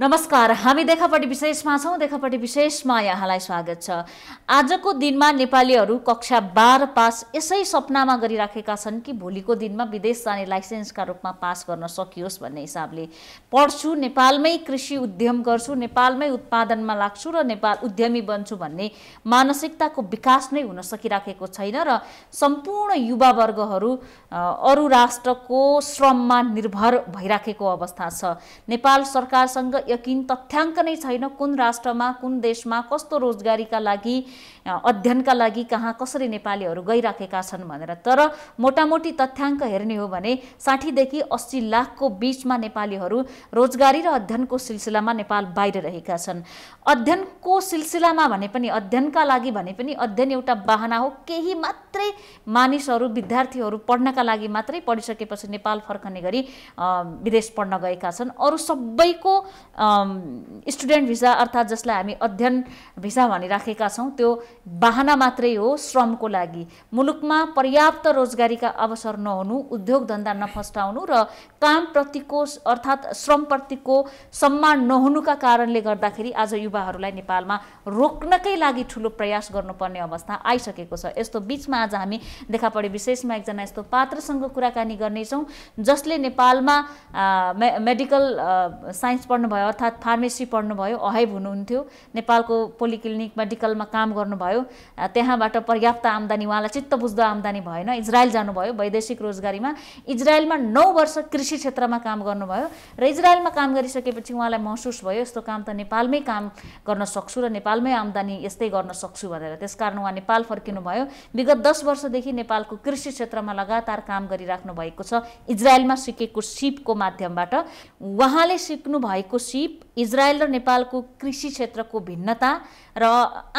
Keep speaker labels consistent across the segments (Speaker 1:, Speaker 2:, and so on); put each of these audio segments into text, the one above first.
Speaker 1: नमस्कार हामी देखापट्टि विशेषमा छौँ देखापट्टि विशेषमा यहाँलाई स्वागत छ आजको दिनमा नेपालीहरू कक्षा बाह्र पास यसै सपनामा गरिराखेका छन् कि भोलिको दिनमा विदेश जाने लाइसेन्सका रूपमा पास गर्न सकियोस् भन्ने हिसाबले पढ्छु नेपालमै कृषि उद्यम गर्छु नेपालमै उत्पादनमा लाग्छु र नेपाल उद्यमी बन्छु भन्ने मानसिकताको विकास नै हुन सकिराखेको छैन र सम्पूर्ण युवावर्गहरू अरू राष्ट्रको श्रममा निर्भर भइराखेको अवस्था छ नेपाल सरकारसँग यकिन तथ्याङ्क नै छैन कुन राष्ट्रमा कुन देशमा कस्तो रोजगारीका लागि अध्ययनका लागि कहाँ कसरी नेपालीहरू गइराखेका छन् भनेर तर मोटामोटी तथ्याङ्क हेर्ने हो भने साठीदेखि अस्सी लाखको बिचमा नेपालीहरू रोजगारी र अध्ययनको सिलसिलामा नेपाल बाहिर रहेका छन् अध्ययनको सिलसिलामा भने पनि अध्ययनका लागि भने पनि अध्ययन एउटा बाहना हो केही मात्रै मानिसहरू विद्यार्थीहरू पढ्नका लागि मात्रै पढिसकेपछि नेपाल फर्कने गरी विदेश पढ्न गएका छन् अरू सबैको स्टुडेन्ट भिसा अर्थात् जसलाई हामी अध्ययन भिसा भनिराखेका छौँ त्यो बाहना मात्रै हो श्रमको लागि मुलुकमा पर्याप्त रोजगारीका अवसर नहुनु उद्योग धन्दा नफस्टाउनु र कामप्रतिको अर्थात् श्रमप्रतिको सम्मान नहुनुका कारणले गर्दाखेरि आज युवाहरूलाई नेपालमा रोक्नकै लागि ठुलो प्रयास गर्नुपर्ने अवस्था आइसकेको छ यस्तो बिचमा आज हामी देखा परे विशेषमा एकजना यस्तो पात्रसँग कुराकानी गर्नेछौँ जसले नेपालमा मे मेडिकल साइन्स पढ्नुभयो अर्थात् फार्मेसी पढ्नुभयो अहैब हुनुहुन्थ्यो नेपालको पोलिक्लिनिक मेडिकलमा काम गर्नुभयो त्यहाँबाट पर्याप्त आम्दानी उहाँलाई चित्त बुझ्दो आम्दानी भएन इजरायल जानुभयो वैदेशिक रोजगारीमा इजरायलमा नौ वर्ष कृषि कृषि क्षेत्रमा काम गर्नुभयो र इजरायलमा काम गरिसकेपछि उहाँलाई महसुस भयो यस्तो काम त नेपालमै काम गर्न सक्छु र नेपालमै आम्दानी यस्तै गर्न सक्छु भनेर त्यसकारण उहाँ नेपाल फर्किनुभयो विगत दस वर्षदेखि नेपालको कृषि क्षेत्रमा लगातार काम गरिराख्नु भएको छ इजरायलमा सिकेको सिपको माध्यमबाट उहाँले सिक्नु भएको सिप इजरायल र नेपालको कृषि क्षेत्रको भिन्नता र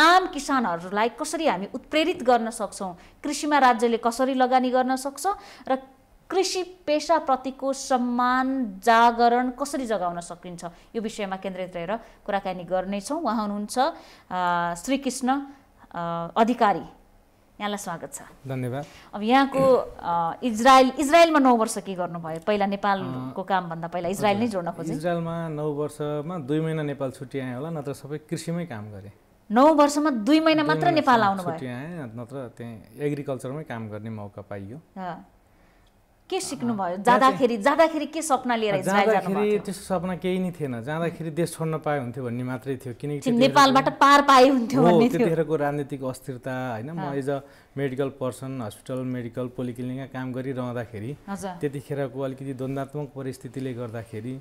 Speaker 1: आम किसानहरूलाई कसरी हामी उत्प्रेरित गर्न सक्छौँ कृषिमा राज्यले कसरी लगानी गर्न सक्छ र कृषि पेसाप्रतिको सम्मान जागरण कसरी जगाउन सकिन्छ यो विषयमा केन्द्रित रहेर कुराकानी गर्नेछौँ उहाँ हुनुहुन्छ श्रीकृष्ण अधिकारी यहाँलाई स्वागत छ धन्यवाद अब यहाँको इजरायल इजरायलमा नौ वर्ष के गर्नुभयो पहिला नेपालको कामभन्दा पहिला इजरायल नै जोड्न खोज्छ
Speaker 2: इजरायलमा नौ वर्षमा दुई महिना नेपाल छुट्टी आएँ होला नत्र सबै कृषिमै काम गरेँ
Speaker 1: नौ वर्षमा दुई महिना मात्र नेपाल आउनु छुट्टी
Speaker 2: आएँ नत्र त्यहीँ एग्रिकल्चरमै काम गर्ने मौका पाइयो
Speaker 1: के सिक्नु भयो जाँदाखेरि जाँदाखेरि के सपना लिएर जाँदाखेरि
Speaker 2: त्यस्तो सपना केही नै थिएन जाँदाखेरि देश छोड्न पाए हुन्थ्यो भन्ने मात्रै थियो किनकि नेपालबाट पार पाए हुन्थ्यो त्यतिखेरको राजनीतिक अस्थिरता होइन म as a medical person hospital medical पोलिक्लिनिकमा काम गरिरहँदाखेरि त्यतिखेरको अलिकति द्वन्दात्मक परिस्थितिले गर्दाखेरि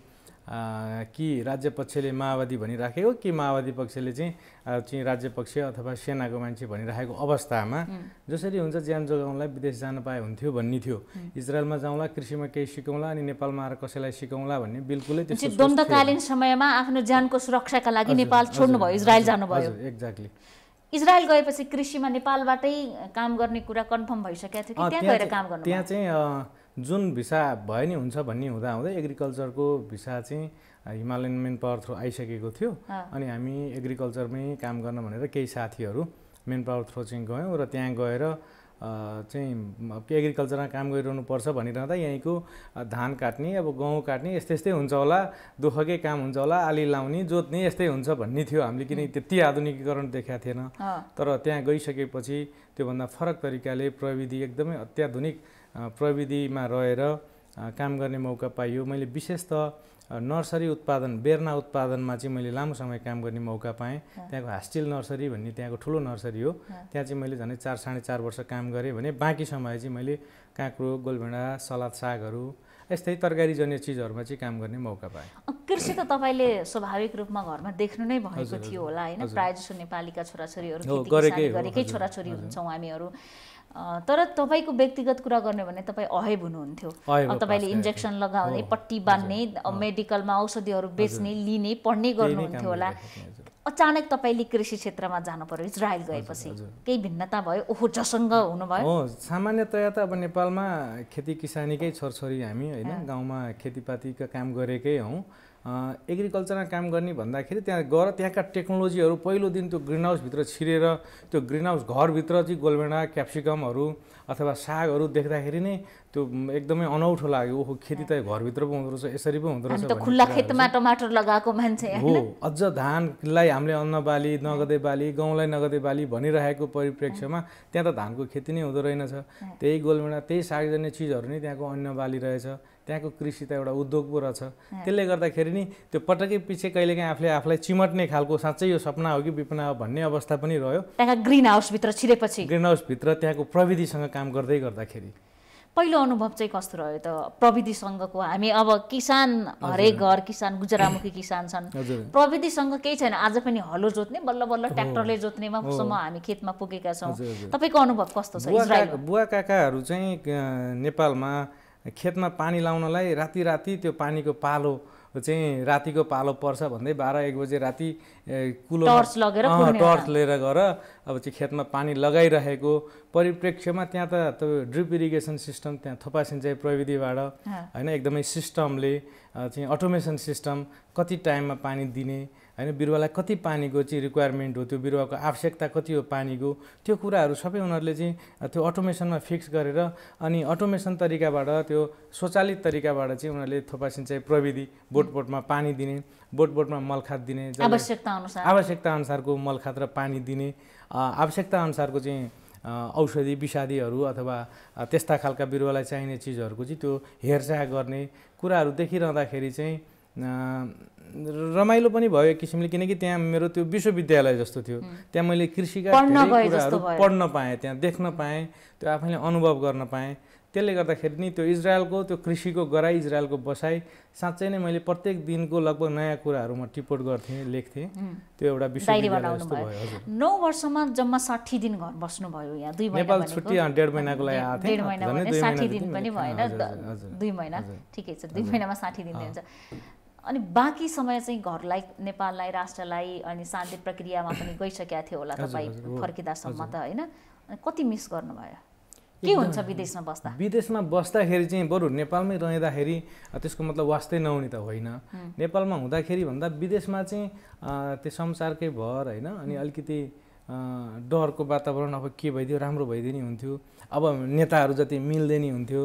Speaker 2: कि राज्य पक्षले माओवादी भनिराखेको कि माओवादी पक्षले चाहिँ चाहिँ राज्य पक्ष अथवा सेनाको मान्छे भनिराखेको अवस्थामा जसरी हुन्छ ज्यान जोगाउनलाई विदेश जान पाए हुन्थ्यो भन्ने थियो इजरायलमा जाउँला कृषिमा केही सिकौँला अनि नेपालमा आएर कसैलाई सिकाउँला भन्ने बिल्कुलै त्यो द्वन्दकालीन
Speaker 1: समयमा आफ्नो ज्यानको सुरक्षाका लागि नेपाल छोड्नु भयो इजरायल जानुभयो एक्ज्याक्टली इजरायल गएपछि कृषिमा नेपालबाटै काम गर्ने कुरा कन्फर्म भइसकेको थियो त्यहाँ गएर काम गर्नु त्यहाँ
Speaker 2: चाहिँ जुन भिसा भए नि हुन्छ भन्ने हुँदा हुँदै एग्रिकल्चरको भिसा चाहिँ हिमालयन मेन पावर थ्रु आइसकेको थियो अनि हामी एग्रिकल्चरमै काम गर्न भनेर केही साथीहरू मेन पावर थ्रो चाहिँ गयौँ र त्यहाँ गएर चाहिँ एग्रिकल्चरमा काम गरिरहनु पर्छ भनिरहँदा यहीँको धान काट्ने अब गहुँ काट्ने यस्तै यस्तै हुन्छ होला दुःखकै काम हुन्छ होला आली लाउने जोत्ने यस्तै हुन्छ भन्ने थियो हामीले किन त्यति आधुनिकीकरण देखाएको थिएन तर त्यहाँ गइसकेपछि त्योभन्दा फरक तरिकाले प्रविधि एकदमै अत्याधुनिक प्रविधिमा रहेर काम गर्ने मौका पाइयो मैले विशेष त नर्सरी उत्पादन बेर्ना उत्पादनमा चाहिँ मैले लामो समय काम गर्ने मौका पाएँ त्यहाँको हास्टिल नर्सरी भन्ने त्यहाँको ठुलो नर्सरी हो त्यहाँ चाहिँ मैले झन्डै चार साढे चार वर्ष काम गरेँ भने बाँकी समय चाहिँ मैले काँक्रो गोलभेडा सलाद सागहरू यस्तै तरकारी जन्य चिजहरूमा चाहिँ काम गर्ने मौका पाएँ
Speaker 1: कृषि त तपाईँले स्वाभाविक रूपमा घरमा देख्नु नै भएको थियो होला होइन प्रायः जसो नेपालीका छोराछोरीहरू गरेकै छोराछोरी हुन्छौँ हामीहरू तर तपाईँको व्यक्तिगत कुरा गर्ने भने तपाईँ अहेब हुनुहुन्थ्यो तपाईँले इन्जेक्सन लगाउने पट्टी बाँध्ने मेडिकलमा औषधिहरू बेच्ने लिने पढ्ने गर्नुहुन्थ्यो होला अचानक तपाईँले कृषि क्षेत्रमा जानु पर्यो इजरायल गएपछि केही भिन्नता भयो ओहो जसङ्ग हुनुभयो हो
Speaker 2: सामान्यतया त अब नेपालमा खेती किसानीकै छोरछोरी हामी होइन गाउँमा खेतीपातीको काम गरेकै हौँ एग्रिकल्चरमा काम गर्ने भन्दाखेरि त्यहाँ गएर त्यहाँका टेक्नोलोजीहरू पहिलो दिन त्यो ग्रिन हाउसभित्र छिरेर त्यो ग्रिन हाउस घरभित्र चाहिँ गोलभेडा क्याप्सिकमहरू अथवा सागहरू देख्दाखेरि नै त्यो एकदमै अनौठो लाग्यो ओहो खेती त घरभित्र पो हुँदो रहेछ यसरी पो हुँदो रहेछ खुल्ला खेतमा
Speaker 1: टमाटर लगाएको मान्छे हो
Speaker 2: अझ धानलाई हामीले अन्न बाली नगदे बाली गाउँलाई नगदे बाली भनिरहेको परिप्रेक्ष्यमा त्यहाँ त धानको खेती नै हुँदो रहेनछ त्यही गोलमेडा त्यही सागजन्य चिजहरू नै त्यहाँको अन्न बाली रहेछ त्यहाँको कृषि त एउटा उद्योग पो रहेछ त्यसले गर्दाखेरि नि त्यो पटकै पछि कहिलेकाहीँ आफूले आफूलाई चिमट्ने खालको साँच्चै यो सपना हो कि विपना हो भन्ने अवस्था पनि रह्यो त्यहाँ ग्रिन हाउसभित्र छिरेपछि ग्रिन हाउसभित्र त्यहाँको प्रविधिसँग काम गर्दै गर्दाखेरि
Speaker 1: पहिलो अनुभव चाहिँ कस्तो रह्यो त प्रविधिसँगको हामी अब किसान हरेक घर किसान गुजरामुखी किसान छन् प्रविधिसँग केही छैन आज पनि हलो जोत्ने बल्ल बल्ल ट्र्याक्टरले जोत्नेमा सम्म हामी खेतमा पुगेका छौँ तपाईँको अनुभव कस्तो छ
Speaker 2: बुवा काकाहरू चाहिँ नेपालमा खेतमा पानी लाउनलाई राति राति त्यो पानीको पालो चाहिँ रातिको पालो पर्छ भन्दै बाह्र एक बजे राति कुलो टर्च लगेर टर्च लिएर गएर अब चाहिँ खेतमा पानी लगाइरहेको परिप्रेक्ष्यमा त्यहाँ त त्यो ड्रिप इरिगेसन सिस्टम त्यहाँ थोपा सिँचाइ प्रविधिबाट होइन एकदमै सिस्टमले चाहिँ अटोमेसन सिस्टम कति टाइममा पानी दिने होइन बिरुवालाई कति पानीको चाहिँ रिक्वायरमेन्ट हो त्यो बिरुवाको आवश्यकता कति हो पानीको त्यो कुराहरू सबै उनीहरूले चाहिँ त्यो अटोमेसनमा फिक्स गरेर अनि अटोमेसन तरिकाबाट त्यो स्वचालित तरिकाबाट चाहिँ उनीहरूले थोपा सिँचाइ प्रविधि बोटमा पानी दिने बोट बोटमा मलखात दिने आवश्यकता अनुसार आवश्यकता अनुसारको मलखात र पानी दिने आवश्यकता अनुसारको चाहिँ औषधि विषादीहरू अथवा त्यस्ता खालका बिरुवालाई चाहिने चिजहरूको चाहिँ त्यो हेरचाह गर्ने कुराहरू देखिरहँदाखेरि चाहिँ रमाइलो पनि भयो एक किसिमले किनकि त्यहाँ मेरो त्यो विश्वविद्यालय जस्तो थियो त्यहाँ मैले कृषिका कुराहरू पढ्न पाएँ त्यहाँ देख्न पाएँ त्यो आफैले अनुभव गर्न पाएँ त्यसले गर्दाखेरि नि त्यो इजरायलको त्यो कृषिको गराइ इजरायलको बसाइ साँच्चै नै मैले प्रत्येक दिनको लगभग नयाँ कुराहरू म टिपोट गर्थेँ लेख्थेँ त्यो एउटा
Speaker 1: नौ वर्षमा जम्मा साठी दिन घर बस्नुभयो यहाँ दुई नेपाल छुट्टी
Speaker 2: डेढ महिनाको लागि आएको साठी दिन पनि भएन दुई महिना ठिकै छ दुई महिनामा साठी दिन दिन्छ
Speaker 1: अनि बाँकी समय चाहिँ घरलाई नेपाललाई राष्ट्रलाई अनि शान्ति प्रक्रियामा पनि गइसकेका थियो होला तपाईँ फर्किँदासम्म त होइन अनि कति मिस गर्नुभयो के हुन्छ विदेशमा बस्दा
Speaker 2: विदेशमा बस्दाखेरि चाहिँ बरु नेपालमै रहँदाखेरि त्यसको मतलब वास्तै नहुने त होइन नेपालमा हुँदाखेरि भन्दा विदेशमा चाहिँ त्यो संसारकै भर होइन अनि अलिकति डरको वातावरण अब के भइदियो राम्रो भइदिने हुन्थ्यो अब नेताहरू जति मिल्दै हुन्थ्यो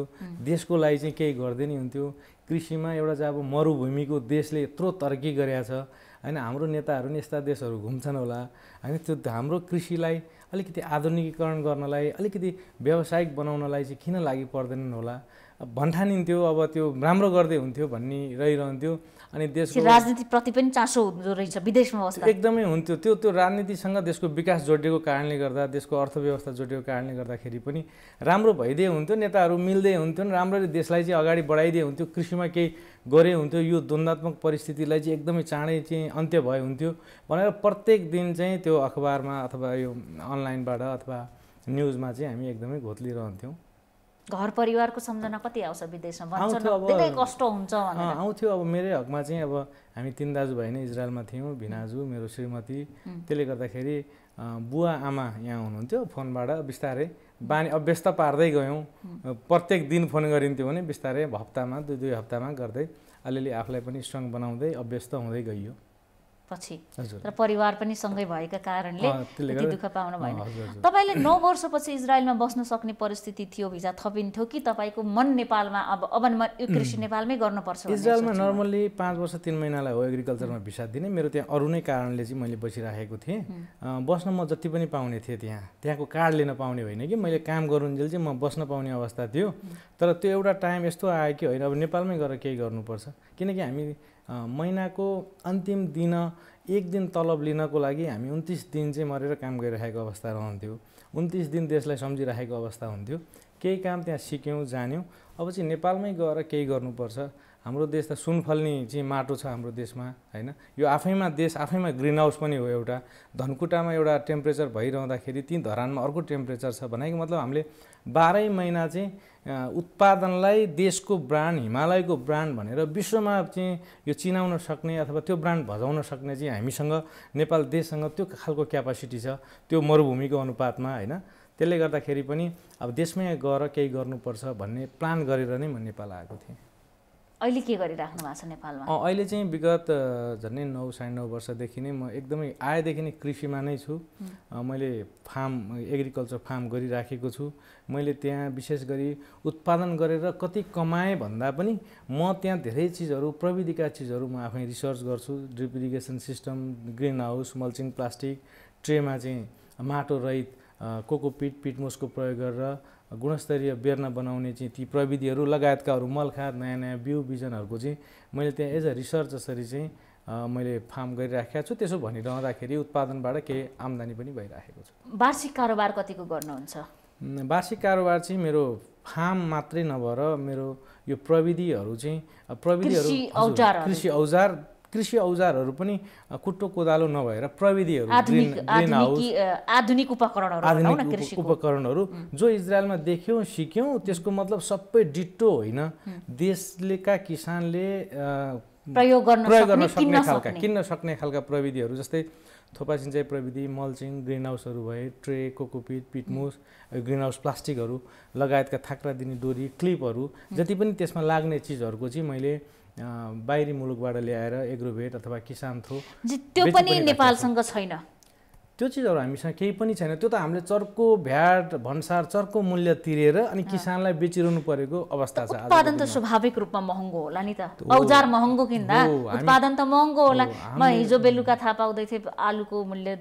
Speaker 2: देशको लागि चाहिँ केही गर्दै हुन्थ्यो कृषिमा एउटा चाहिँ अब मरुभूमिको देशले यत्रो तरक्की गरेको छ होइन हाम्रो नेताहरू नि यस्ता देशहरू घुम्छन् होला होइन त्यो हाम्रो कृषिलाई अलिकति आधुनिकीकरण गर्नलाई अलिकति व्यावसायिक बनाउनलाई चाहिँ किन लागि पर्दैनन् होला भन्ठानिन्थ्यो अब त्यो राम्रो गर्दै हुन्थ्यो भन्ने रहिरहन्थ्यो अनि देशको राजनीतिप्रति
Speaker 1: पनि चासो हुँदो रहेछ विदेशमा बस्दा
Speaker 2: एकदमै हुन्थ्यो त्यो त्यो राजनीतिसँग देशको विकास जोडिएको कारणले गर्दा देशको अर्थव्यवस्था जोडिएको कारणले गर्दाखेरि पनि राम्रो भइदिए हुन्थ्यो नेताहरू मिल्दै हुन्थ्यो राम्ररी देशलाई चाहिँ अगाडि बढाइदिए हुन्थ्यो कृषिमा केही गरे हुन्थ्यो यो द्वन्दात्मक परिस्थितिलाई चाहिँ एकदमै चाँडै चाहिँ अन्त्य भए हुन्थ्यो भनेर प्रत्येक दिन चाहिँ त्यो अखबारमा अथवा यो अनलाइनबाट अथवा न्युजमा चाहिँ हामी एकदमै घोत्लिरहन्थ्यौँ
Speaker 1: घर परिवारको सम्झना कति आउँछ विदेशमा कष्ट हुन्छ आउँथ्यो
Speaker 2: अब मेरै हकमा चाहिँ अब हामी तिन दाजुभाइ नै इजरायलमा थियौँ भिनाजु मेरो श्रीमती त्यसले गर्दाखेरि बुवा आमा यहाँ हुनुहुन्थ्यो फोनबाट बिस्तारै बानी अभ्यस्त पार्दै गयौँ प्रत्येक दिन फोन गरिन्थ्यो भने बिस्तारै हप्तामा दुई दुई हप्तामा गर्दै अलिअलि आफूलाई पनि स्ट्रङ बनाउँदै अभ्यस्त हुँदै गइयो
Speaker 1: पछि तर परिवार पनि सँगै भएका कारणले त्यति दुःख पाउनु भएन तपाईँले नौ वर्षपछि इजरायलमा बस्न सक्ने परिस्थिति थियो भिजा थपिन्थ्यो कि तपाईँको मन नेपालमा अब अब कृषि नेपालमै गर्नुपर्छ इजरायलमा
Speaker 2: नर्मल्ली पाँच वर्ष तिन महिनालाई हो एग्रिकल्चरमा भिसा दिने मेरो त्यहाँ अरू नै कारणले चाहिँ मैले बसिराखेको थिएँ बस्न म जति पनि पाउने थिएँ त्यहाँ त्यहाँको कार्ड लिन पाउने होइन कि मैले काम गरुन्जेल चाहिँ म बस्न पाउने अवस्था थियो तर त्यो एउटा टाइम यस्तो आयो कि होइन अब नेपालमै गएर केही गर्नुपर्छ किनकि हामी महिनाको अन्तिम दिन एक दिन तलब लिनको लागि हामी उन्तिस दिन चाहिँ मरेर काम गरिराखेको अवस्था रहन्थ्यो उन्तिस दिन देशलाई सम्झिराखेको अवस्था हुन्थ्यो केही काम त्यहाँ सिक्यौँ जान्यौँ अब चाहिँ नेपालमै गएर केही गर्नुपर्छ हाम्रो देश त सुनफल्ने चाहिँ माटो छ हाम्रो देशमा होइन यो आफैमा देश आफैमा ग्रिन हाउस पनि हो एउटा धनकुटामा एउटा टेम्परेचर भइरहँदाखेरि ती धरानमा अर्को टेम्परेचर छ भनेको मतलब हामीले बाह्रै महिना चाहिँ उत्पादनलाई देशको ब्रान्ड हिमालयको ब्रान्ड भनेर विश्वमा चाहिँ यो चिनाउन सक्ने अथवा त्यो ब्रान्ड भजाउन सक्ने चाहिँ हामीसँग नेपाल देशसँग त्यो खालको क्यापासिटी छ त्यो मरुभूमिको अनुपातमा होइन त्यसले गर्दाखेरि पनि अब देशमै गएर केही गर्नुपर्छ भन्ने प्लान गरेर नै म नेपाल आएको थिएँ
Speaker 1: अहिले के गरिराख्नु भएको छ नेपालमा
Speaker 2: अहिले चाहिँ विगत झन्डै नौ साढे नौ वर्षदेखि नै म एकदमै आएदेखि नै कृषिमा नै छु मैले फार्म एग्रिकल्चर फार्म गरिराखेको छु मैले त्यहाँ विशेष गरी उत्पादन गरेर कति कमाएँ भन्दा पनि म त्यहाँ धेरै चिजहरू प्रविधिका चिजहरू म आफै रिसर्च गर्छु drip irrigation system greenhouse mulching plastic ट्रेमा चाहिँ माटो रहित कोको पिट पिटमोसको प्रयोग गरेर गुणस्तरीय बेर्न बनाउने चाहिँ ती प्रविधिहरू लगायतकाहरू मलखाद नयाँ नयाँ बिउ बिजनहरूको चाहिँ मैले त्यहाँ एज अ रिसर्च जसरी चाहिँ मैले फार्म गरिराखेको छु त्यसो भनिरहँदाखेरि उत्पादनबाट केही आम्दानी पनि भइराखेको छ
Speaker 1: वार्षिक कारोबार कतिको गर्नुहुन्छ
Speaker 2: वार्षिक कारोबार चाहिँ मेरो फार्म मात्रै नभएर मेरो यो प्रविधिहरू चाहिँ प्रविधिहरू कृषि औजार कृषि औजारहरू पनि कुट्टो कोदालो नभएर प्रविधिहरू
Speaker 1: आधुनिक उपकरणहरू
Speaker 2: जो इजरायलमा देख्यौँ सिक्यौँ त्यसको मतलब सबै डिटो होइन देशलेका किसानले प्रयोग गर्न सक्ने खालका किन्न सक्ने खालका प्रविधिहरू जस्तै थोपा सिँचाइ प्रविधि मल्चिङ ग्रिन हाउसहरू भए tray cocopeat peat moss greenhouse प्लास्टिकहरू लगायतका थाक्रा दिने डोरी क्लिपहरू जति पनि त्यसमा लाग्ने चिजहरूको चाहिँ मैले बाहिरी मुलुकबाट ल्याएर एग्रोभेट अथवा किसान थ्रो
Speaker 1: त्यो पनि नेपालसँग छैन
Speaker 2: त्यो चिजहरू हामीसँग केही पनि छैन त्यो त हामीले चर्को भ्याट भन्सार चर्को मूल्य तिरेर अनि किसानलाई बेचिरहनु परेको अवस्था छ उत्पादन त
Speaker 1: स्वाभाविक रूपमा महँगो होला नि त औजार महँगो किन्दा उत्पादन त महँगो होला म हिजो बेलुका थाहा पाउँदै थिएँ आलुको मूल्य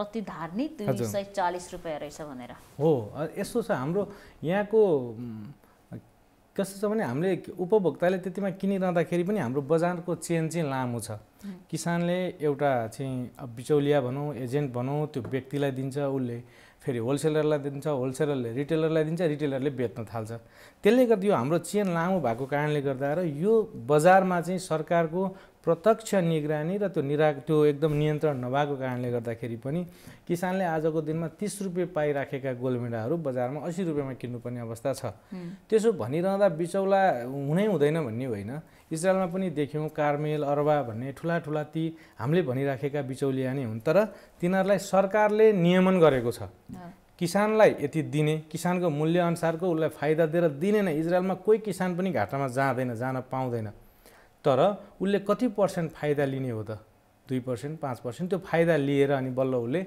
Speaker 1: प्रति धार्नी दुई सय चालिस रुपियाँ रहेछ भनेर
Speaker 2: हो यस्तो छ हाम्रो यहाँको कस्तो छ भने हामीले उपभोक्ताले त्यतिमा किनिरहँदाखेरि पनि हाम्रो बजारको चेन चाहिँ लामो छ किसानले एउटा चाहिँ बिचौलिया भनौँ एजेन्ट भनौँ त्यो व्यक्तिलाई दिन्छ उसले फेरि होलसेलरलाई दिन्छ होलसेलरले रिटेलरलाई दिन्छ रिटेलरले बेच्न थाल्छ त्यसले गर्दा यो हाम्रो चेन लामो भएको कारणले गर्दा र यो बजारमा चाहिँ सरकारको प्रत्यक्ष निगरानी र त्यो निरा त्यो एकदम नियन्त्रण नभएको कारणले गर्दाखेरि पनि किसानले आजको दिनमा तिस रुपियाँ पाइराखेका गोलमेडाहरू बजारमा असी रुपियाँमा किन्नुपर्ने अवस्था छ त्यसो भनिरहँदा बिचौला हुनै हुँदैन भन्ने होइन इजरायलमा पनि देख्यौँ कार्मेल अरबा भन्ने ठुला ठुला ती हामीले भनिराखेका बिचौलिया नै हुन् तर तिनीहरूलाई सरकारले नियमन गरेको छ किसानलाई यति दिने किसानको मूल्यअनुसारको उसलाई फाइदा दिएर दिने नै इजरायलमा कोही किसान पनि घाटामा जाँदैन जान पाउँदैन तर उसले कति पर्सेन्ट फाइदा लिने हो त दुई पर्सेन्ट पाँच पर्सेन्ट त्यो फाइदा लिएर अनि बल्ल उसले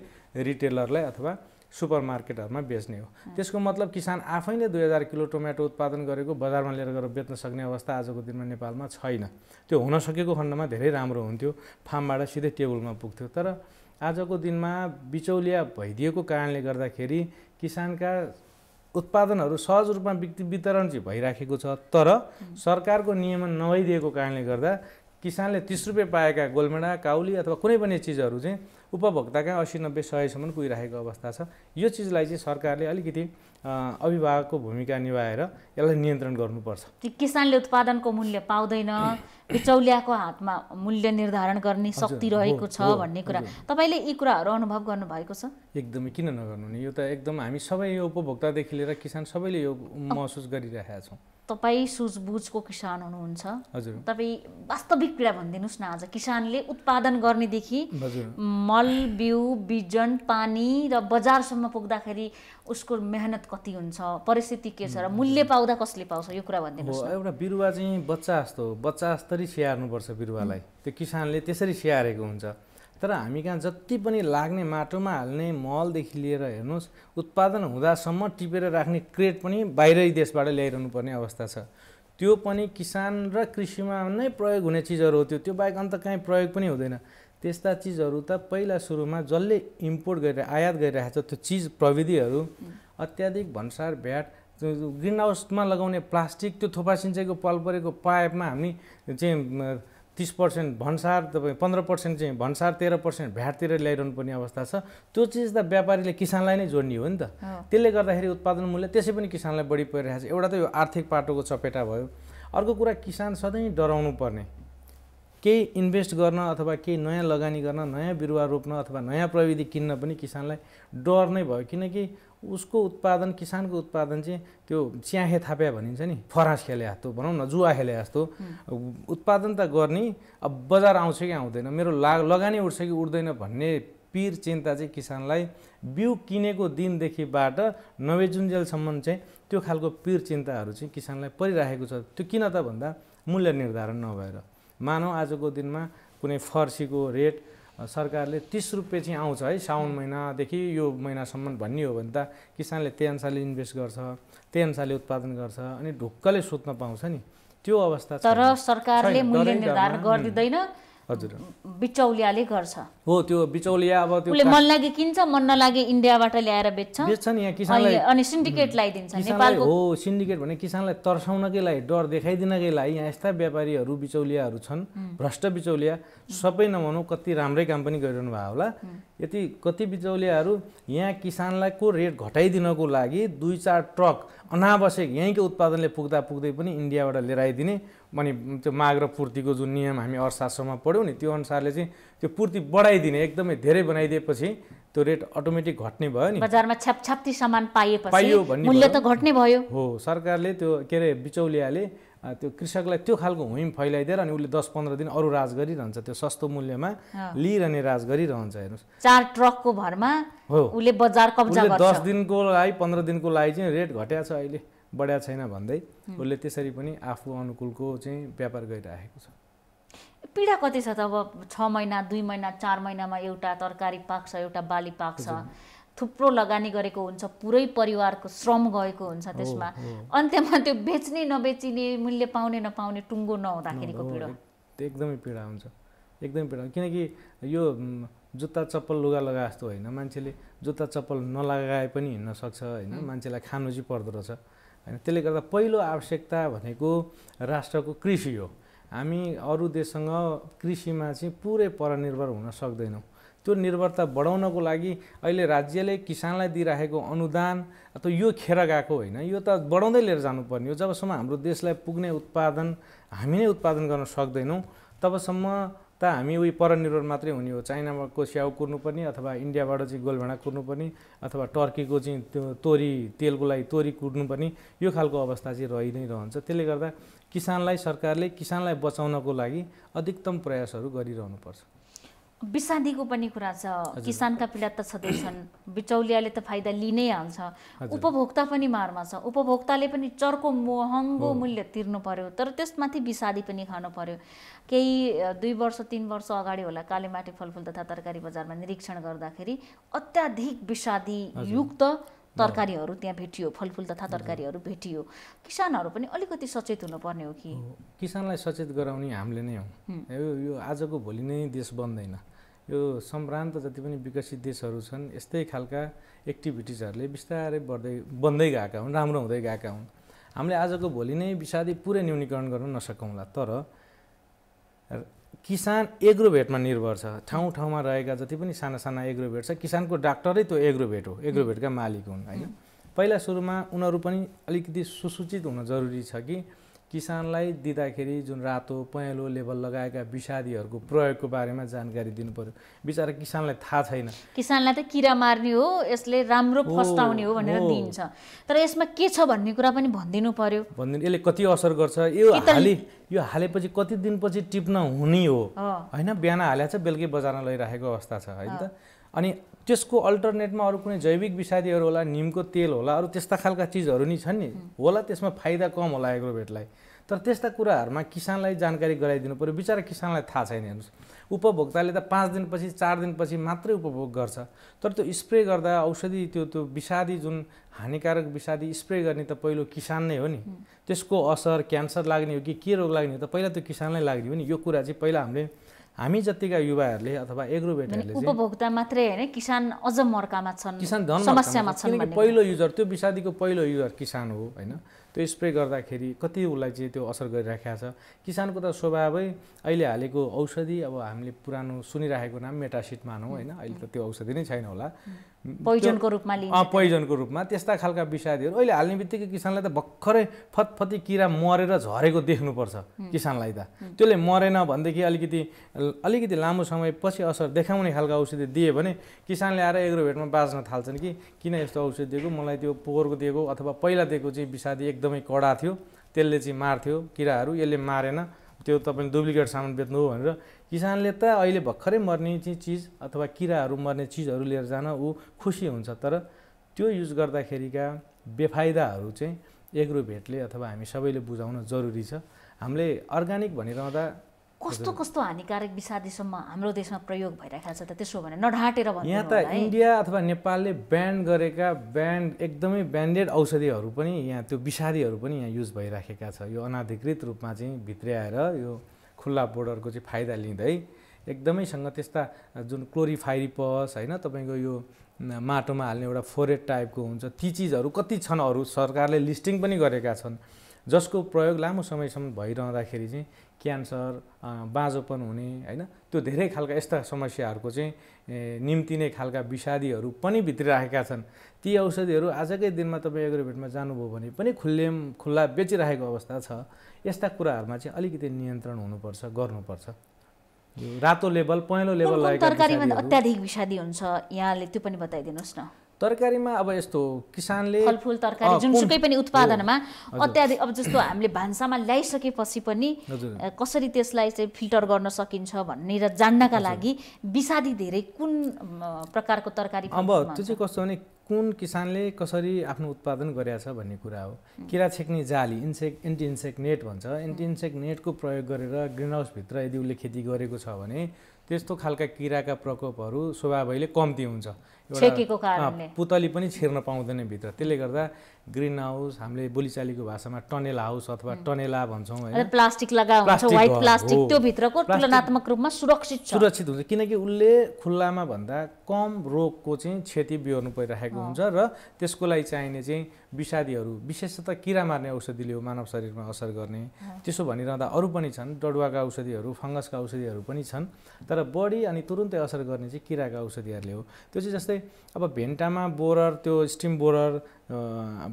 Speaker 2: रिटेलरलाई अथवा सुपर मार्केटहरूमा बेच्ने हो त्यसको मतलब किसान आफैले दुई हजार किलो टोमेटो उत्पादन गरेको बजारमा लिएर गएर बेच्न सक्ने अवस्था आजको दिनमा नेपालमा छैन त्यो हुन सकेको खण्डमा धेरै राम्रो हुन्थ्यो फार्मबाट सिधै टेबलमा पुग्थ्यो तर आजको दिनमा बिचौलिया भइदिएको कारणले गर्दाखेरि किसानका उत्पादनहरू सहज रूपमा वितरण चाहिँ भइराखेको छ तर सरकारको नियमन नभइदिएको कारणले गर्दा किसानले तिस रुपियाँ पाएका गोलमेडा काउली अथवा कुनै पनि चिजहरू चाहिँ उपभोक्ताका असी नब्बे सयसम्म पुगिरहेको अवस्था छ यो चिजलाई चाहिँ सरकारले अलिकति अभिभावकको भूमिका निभाएर यसलाई नियन्त्रण गर्नुपर्छ
Speaker 1: किसानले उत्पादनको मूल्य पाउँदैन बिचौलियाको हातमा मूल्य निर्धारण गर्ने शक्ति रहेको छ भन्ने कुरा तपाईँले यी कुराहरू अनुभव गर्नुभएको छ
Speaker 2: एकदमै किन नगर्नु नि यो त एकदम हामी सबै यो उपभोक्तादेखि लिएर किसान सबैले यो महसुस गरिरहेका छौँ
Speaker 1: तपाईँ सुझबुझको किसान हुनुहुन्छ
Speaker 2: हजुर तपाईँ
Speaker 1: वास्तविक कुरा भनिदिनुहोस् न आज किसानले उत्पादन गर्नेदेखि मल बिउ बिजन पानी र बजारसम्म पुग्दाखेरि उसको मेहनत कति हुन्छ परिस्थिति के छ र मूल्य पाउँदा कसले पाउँछ यो कुरा भनिदिनुहोस्
Speaker 2: एउटा बिरुवा चाहिँ बच्चा जस्तो बच्चा जस्तरी स्याहार्नुपर्छ बिरुवालाई त्यो किसानले त्यसरी स्याहारेको हुन्छ तर हामी कहाँ जति पनि लाग्ने माटोमा हाल्ने मलदेखि लिएर हेर्नुहोस् उत्पादन हुँदासम्म टिपेर राख्ने क्रेट पनि बाहिरै देशबाट ल्याइरहनु पर्ने अवस्था छ त्यो पनि किसान र कृषिमा नै प्रयोग हुने चिजहरू हो त्यो त्यो बाहेक अन्त कहीँ प्रयोग पनि हुँदैन त्यस्ता चिजहरू त पहिला सुरुमा जसले इम्पोर्ट गरेर आयात गरिरहेको छ त्यो चिज प्रविधिहरू अत्याधिक भन्सार भ्याट ग्रिन हाउसमा लगाउने प्लास्टिक त्यो थोपा सिन्चाइको पाल परेको पाइपमा हामी चाहिँ तिस पर्सेन्ट भन्सार तपाईँ पन्ध्र पर्सेन्ट चाहिँ भन्सार तेह्र पर्सेन्ट भ्याटतिर ल्याइरहनु पर्ने अवस्था छ त्यो चिज त व्यापारीले किसानलाई नै जोड्ने हो नि त त्यसले गर्दाखेरि उत्पादन मूल्य त्यसै पनि किसानलाई बढी परिरहेको छ एउटा त यो आर्थिक पाटोको चपेटा भयो अर्को कुरा किसान सधैँ डराउनु पर्ने केही इन्भेस्ट गर्न अथवा केही नयाँ लगानी गर्न नयाँ बिरुवा रोप्न अथवा नयाँ प्रविधि किन्न पनि किसानलाई डर नै भयो किनकि उसको उत्पादन किसानको उत्पादन चाहिँ त्यो च्याहे थाप्या भनिन्छ नि फरास खेले जस्तो भनौँ न जुवा खेले जस्तो उत्पादन त गर्ने अब बजार आउँछ कि आउँदैन मेरो ला लगानी उठ्छ कि उठ्दैन भन्ने पिर चिन्ता चाहिँ किसानलाई बिउ किनेको दिनदेखिबाट नवेजुन्जेलसम्म चाहिँ त्यो खालको पिर चिन्ताहरू चाहिँ किसानलाई परिरहेको छ त्यो किन त भन्दा मूल्य निर्धारण नभएर मानौँ आजको दिनमा कुनै फर्सीको रेट सरकारले तिस रुपियाँ चाहिँ आउँछ है साउन महिनादेखि यो महिनासम्म भन्ने हो भने त किसानले त्यही अनुसारले इन्भेस्ट गर्छ त्यही अनुसारले उत्पादन गर्छ अनि ढुक्कले सुत्न पाउँछ नि त्यो अवस्था तर सरकारले मूल्य निर्धारण गरिदिँदैन हजुर
Speaker 1: बिचौलियाले गर्छ
Speaker 2: हो त्यो बिचौलिया अब त्यो मन
Speaker 1: लागे किन्छ मन नलागे इन्डियाबाट ल्याएर बेच्छ बेच्छन् यहाँ किसानलाई अनि सिन्डिकेट लगाइदिन्छ नेपालको हो
Speaker 2: सिन्डिकेट भने किसानलाई तर्साउनकै लागि डर देखाइदिनकै लागि यहाँ यस्ता व्यापारीहरू बिचौलियाहरू छन् भ्रष्ट बिचौलिया सबै नभनौँ कति राम्रै काम पनि गरिरहनु भएको होला यति कति बिचौलियाहरू यहाँ किसानलाई को रेट घटाइदिनको लागि दुई चार ट्रक अनावश्यक यहीँको उत्पादनले पुग्दा पुग्दै पनि इन्डियाबाट लिएर आइदिने अनि त्यो माग र पूर्तिको जुन नियम हामी अर्थशास्त्रमा पढ्यौँ नि त्यो अनुसारले चाहिँ त्यो पूर्ति बढाइदिने एकदमै धेरै बनाइदिएपछि त्यो रेट अटोमेटिक घट्ने भयो नि
Speaker 1: बजारमा छ्यापछ्याप्ती सामान पाएपछि पाइयो भन्ने मूल्य त घट्ने भयो
Speaker 2: हो सरकारले त्यो के अरे बिचौलियाले त्यो कृषकलाई त्यो खालको हुइम फैलाइदिएर अनि उसले दस पन्ध्र दिन अरू राज गरिरहन्छ त्यो सस्तो मूल्यमा लिइरहने राज गरिरहन्छ हेर्नुहोस्
Speaker 1: चार ट्रकको भरमा
Speaker 2: हो उसले बजार कब्जा गर्छ दस दिनको लागि पन्ध्र दिनको लागि चाहिँ रेट घट्या छ अहिले बढ्या छैन भन्दै उसले त्यसरी पनि आफू अनुकूलको चाहिँ व्यापार गरिराखेको छ
Speaker 1: पीडा कति छ त अब छ महिना दुई महिना चार महिनामा एउटा तरकारी पाक्छ एउटा बाली पाक्छ थुप्रो लगानी गरेको हुन्छ पुरै परिवारको श्रम गएको हुन्छ त्यसमा अन्त्यमा त्यो बेच्ने नबेचिने मूल्य पाउने नपाउने टुङ्गो नहुँदाखेरिको पीडा
Speaker 2: एकदमै पीडा हुन्छ एकदमै पीडा किनकि यो जुत्ता चप्पल लुगा लगाए जस्तो होइन मान्छेले जुत्ता चप्पल नलगाए पनि हिँड्न सक्छ होइन मान्छेलाई खानु चाहिँ पर्दो रहेछ होइन त्यसले गर्दा पहिलो आवश्यकता भनेको राष्ट्रको कृषि हो हामी अरू देशसँग कृषिमा चाहिँ पुरै परनिर्भर हुन सक्दैनौँ त्यो निर्भरता बढाउनको लागि अहिले राज्यले किसानलाई दिइराखेको अनुदान अथवा यो खेर गएको होइन यो त बढाउँदै लिएर जानुपर्ने हो जबसम्म हाम्रो देशलाई पुग्ने उत्पादन हामी नै उत्पादन गर्न सक्दैनौँ तबसम्म त हामी उयो परनिर्भर मात्रै हुने हो चाइनाको स्याउ कुर्नुपर्ने अथवा इन्डियाबाट चाहिँ गोलभेडा कुर्नुपर्ने अथवा टर्कीको चाहिँ त्यो तोरी तेलको लागि तोरी कुर्नुपर्ने यो खालको अवस्था चाहिँ रहि नै रहन्छ त्यसले गर्दा किसानलाई सरकारले किसानलाई बचाउनको लागि अधिकतम प्रयासहरू गरिरहनु पर्छ
Speaker 1: विषादीको पनि कुरा छ किसानका पीडा त छँदै छन् बिचौलियाले त फाइदा लिनै हाल्छ उपभोक्ता पनि मारमा छ उपभोक्ताले पनि चर्को महँगो मूल्य तिर्नु पर्यो तर त्यसमाथि विषादी पनि खानु पर्यो केही दुई वर्ष तिन वर्ष अगाडि होला कालेमाटी फलफुल तथा तरकारी बजारमा निरीक्षण गर्दाखेरि अत्याधिक विषादी तरकारीहरू त्यहाँ भेटियो फलफुल तथा तरकारीहरू भेटियो किसानहरू पनि अलिकति सचेत हुनुपर्ने हो कि
Speaker 2: किसानलाई सचेत गराउने हामीले नै हौ यो आजको भोलि नै देश बन्दैन यो सम्भ्रान्त जति पनि विकसित देशहरू छन् यस्तै खालका एक्टिभिटिजहरूले बिस्तारै बढ्दै बन्दै गएका हुन् राम्रो हुँदै गएका हुन् हामीले आजको भोलि नै विषादी पुरै न्यूनीकरण गर्न नसकौँला तर किसान एग्रोभेटमा निर्भर छ ठाउँ ठाउँमा रहेका जति पनि साना साना एग्रोभेट छ किसानको डाक्टरै त्यो एग्रोभेट हो एग्रोभेटका मालिक हुन् होइन पहिला सुरुमा उनीहरू पनि अलिकति सुसूचित हुन जरुरी छ कि किसानलाई दिँदाखेरि जुन रातो पहेँलो लेभल लगाएका विषादीहरूको प्रयोगको बारेमा जानकारी दिनु पर्यो बिचरा किसानलाई थाहा छैन
Speaker 1: किसानलाई त किरा मार्ने हो यसले राम्रो फस्टाउने हो भनेर दिइन्छ तर यसमा के छ भन्ने कुरा पनि भनिदिनु पर्यो
Speaker 2: भनिदिनु यसले कति असर गर्छ यो हाले यो हालेपछि कति दिनपछि टिप्न हुने हो होइन बिहान हालेको छ बेलुकै बजारमा लैराखेको अवस्था छ होइन त अनि त्यसको अल्टरनेटमा अरू कुनै जैविक विषादीहरू होला निमको तेल होला अरू त्यस्ता खालका चिजहरू नि छन् नि होला त्यसमा फाइदा कम होला एग्रोभेटलाई तर त्यस्ता कुराहरूमा किसानलाई जानकारी गराइदिनु पऱ्यो बिचरा किसानलाई थाहा छैन हेर्नुहोस् उपभोक्ताले त पाँच दिनपछि चार दिनपछि मात्रै उपभोग गर्छ तर त्यो स्प्रे गर्दा औषधि त्यो त्यो विषादी जुन हानिकारक विषादी स्प्रे गर्ने त पहिलो किसान नै हो नि त्यसको असर क्यान्सर लाग्ने हो कि के रोग लाग्ने हो त पहिला त्यो किसानलाई लाग्ने हो नि यो कुरा चाहिँ पहिला हामीले हामी जतिका युवाहरूले अथवा एग्रो एग्रोबेटहरूले उपभोक्ता
Speaker 1: मात्रै होइन किसान अझ मर्कामा छन् किसान धन समस्यामा छन् पहिलो
Speaker 2: युजर त्यो विषादीको पहिलो युजर किसान हो होइन त्यो स्प्रे गर्दाखेरि कति उसलाई चाहिँ त्यो असर गरिराखेको छ किसानको त स्वभावै अहिले हालेको औषधि अब हामीले पुरानो सुनिराखेको नाम मेटासिट मानौँ होइन अहिले त त्यो औषधि नै छैन होला पोइजनको
Speaker 1: रूपमा लिन्छ पोइजनको
Speaker 2: रूपमा त्यस्ता खालका विषादीहरू अहिले हाल्ने बित्तिकै किसानलाई त भर्खरै फतफती किरा मरेर झरेको देख्नुपर्छ किसानलाई त त्यसले मरेन भनेदेखि अलिकति अलिकति लामो समयपछि असर देखाउने खालको औषधि दिए भने किसानले आएर एग्रोभेटमा बाँच्न थाल्छन् कि किन यस्तो औषधि दिएको मलाई त्यो पोहोरको दिएको अथवा पहिला दिएको चाहिँ विषादी एकदमै कडा थियो त्यसले चाहिँ मार्थ्यो किराहरू यसले मारेन त्यो तपाईँले डुप्लिकेट सामान बेच्नु हो भनेर किसानले त अहिले भर्खरै मर्ने चाहिँ चिज अथवा किराहरू मर्ने चिजहरू लिएर जान ऊ खुसी हुन्छ तर त्यो युज गर्दाखेरिका बेफाइदाहरू चाहिँ एग्रोभेटले अथवा हामी सबैले बुझाउन जरुरी छ हामीले अर्ग्यानिक भनिरहँदा कस्तो कस्तो
Speaker 1: हानिकारक विषादीसम्म हाम्रो देशमा प्रयोग भइरहेको छ त त्यसो भने नढाँटेर यहाँ त इन्डिया
Speaker 2: अथवा नेपालले ब्यान्ड गरेका ब्यान्ड एकदमै ब्यान्डेड औषधिहरू पनि यहाँ त्यो विषादीहरू पनि यहाँ युज भइराखेका छ यो अनाधिकृत रूपमा चाहिँ भित्र्याएर यो खुल्ला बोर्डरको चाहिँ फाइदा लिँदै एकदमैसँग त्यस्ता जुन क्लोरिफाइरिपस होइन तपाईँको यो माटोमा हाल्ने एउटा फोरेट टाइपको हुन्छ ती चिजहरू कति छन् अरू सरकारले लिस्टिङ पनि गरेका छन् जसको प्रयोग लामो समयसम्म भइरहँदाखेरि चाहिँ क्यान्सर बाँझोपन हुने होइन त्यो धेरै खालका यस्ता समस्याहरूको चाहिँ निम्ति नै खालका विषादीहरू पनि भित्रिराखेका छन् ती औषधिहरू आजकै दिनमा तपाईँ एग्रोभेटमा जानुभयो भने पनि खुल्ले खुल्ला बेचिराखेको अवस्था छ यस्ता कुराहरूमा चाहिँ अलिकति नियन्त्रण हुनुपर्छ गर्नुपर्छ रातो लेभल पहेँलो लेभल तरकारीमा अत्याधिक
Speaker 1: विषादी हुन्छ यहाँले त्यो पनि बताइदिनुहोस् न
Speaker 2: तरकारीमा अब यस्तो किसानले फलफुल तरकारी जुनसुकै पनि उत्पादनमा
Speaker 1: अत्याधिक अब जस्तो हामीले भान्सामा ल्याइसकेपछि पनि कसरी त्यसलाई चाहिँ फिल्टर गर्न सकिन्छ भन्ने र जान्नका लागि विषादी धेरै कुन प्रकारको तरकारी अब त्यो चाहिँ
Speaker 2: कस्तो भने कुन किसानले कसरी आफ्नो उत्पादन छ भन्ने कुरा हो किरा छेक्ने जाली इन्सेक्ट एन्टी इन्सेक्ट नेट भन्छ एन्टी इन्सेक्ट नेटको प्रयोग गरेर ग्रिन हाउसभित्र यदि उसले खेती गरेको छ भने त्यस्तो खालका किराका प्रकोपहरू स्वभावैले कम्ती हुन्छ छेकेको कारणले पुतली पनि छिर्न पाउँदैन भित्र त्यसले गर्दा ग्रिन हाउस हामीले बोलीचालीको भाषामा टनेल हाउस अथवा टनेला भन्छौँ
Speaker 1: प्लास्टिक व्हाइट प्लास्टिक त्यो भित्रको तुलनात्मक रूपमा सुरक्षित सुरक्षित
Speaker 2: हुन्छ किनकि उसले खुल्लामा भन्दा कम रोगको चाहिँ क्षति बिहोर्नु परिरहेको हुन्छ र त्यसको लागि चाहिने चाहिँ विषादीहरू विशेषतः किरा मार्ने औषधिले हो मानव शरीरमा असर गर्ने त्यसो भनिरहँदा अरू पनि छन् डडुवाका औषधिहरू फङ्गसका औषधिहरू पनि छन् तर बढी अनि तुरुन्तै असर गर्ने चाहिँ किराका औषधिहरूले हो त्यो चाहिँ जस्तै अब भेन्टामा बोरर त्यो स्टिम बोरर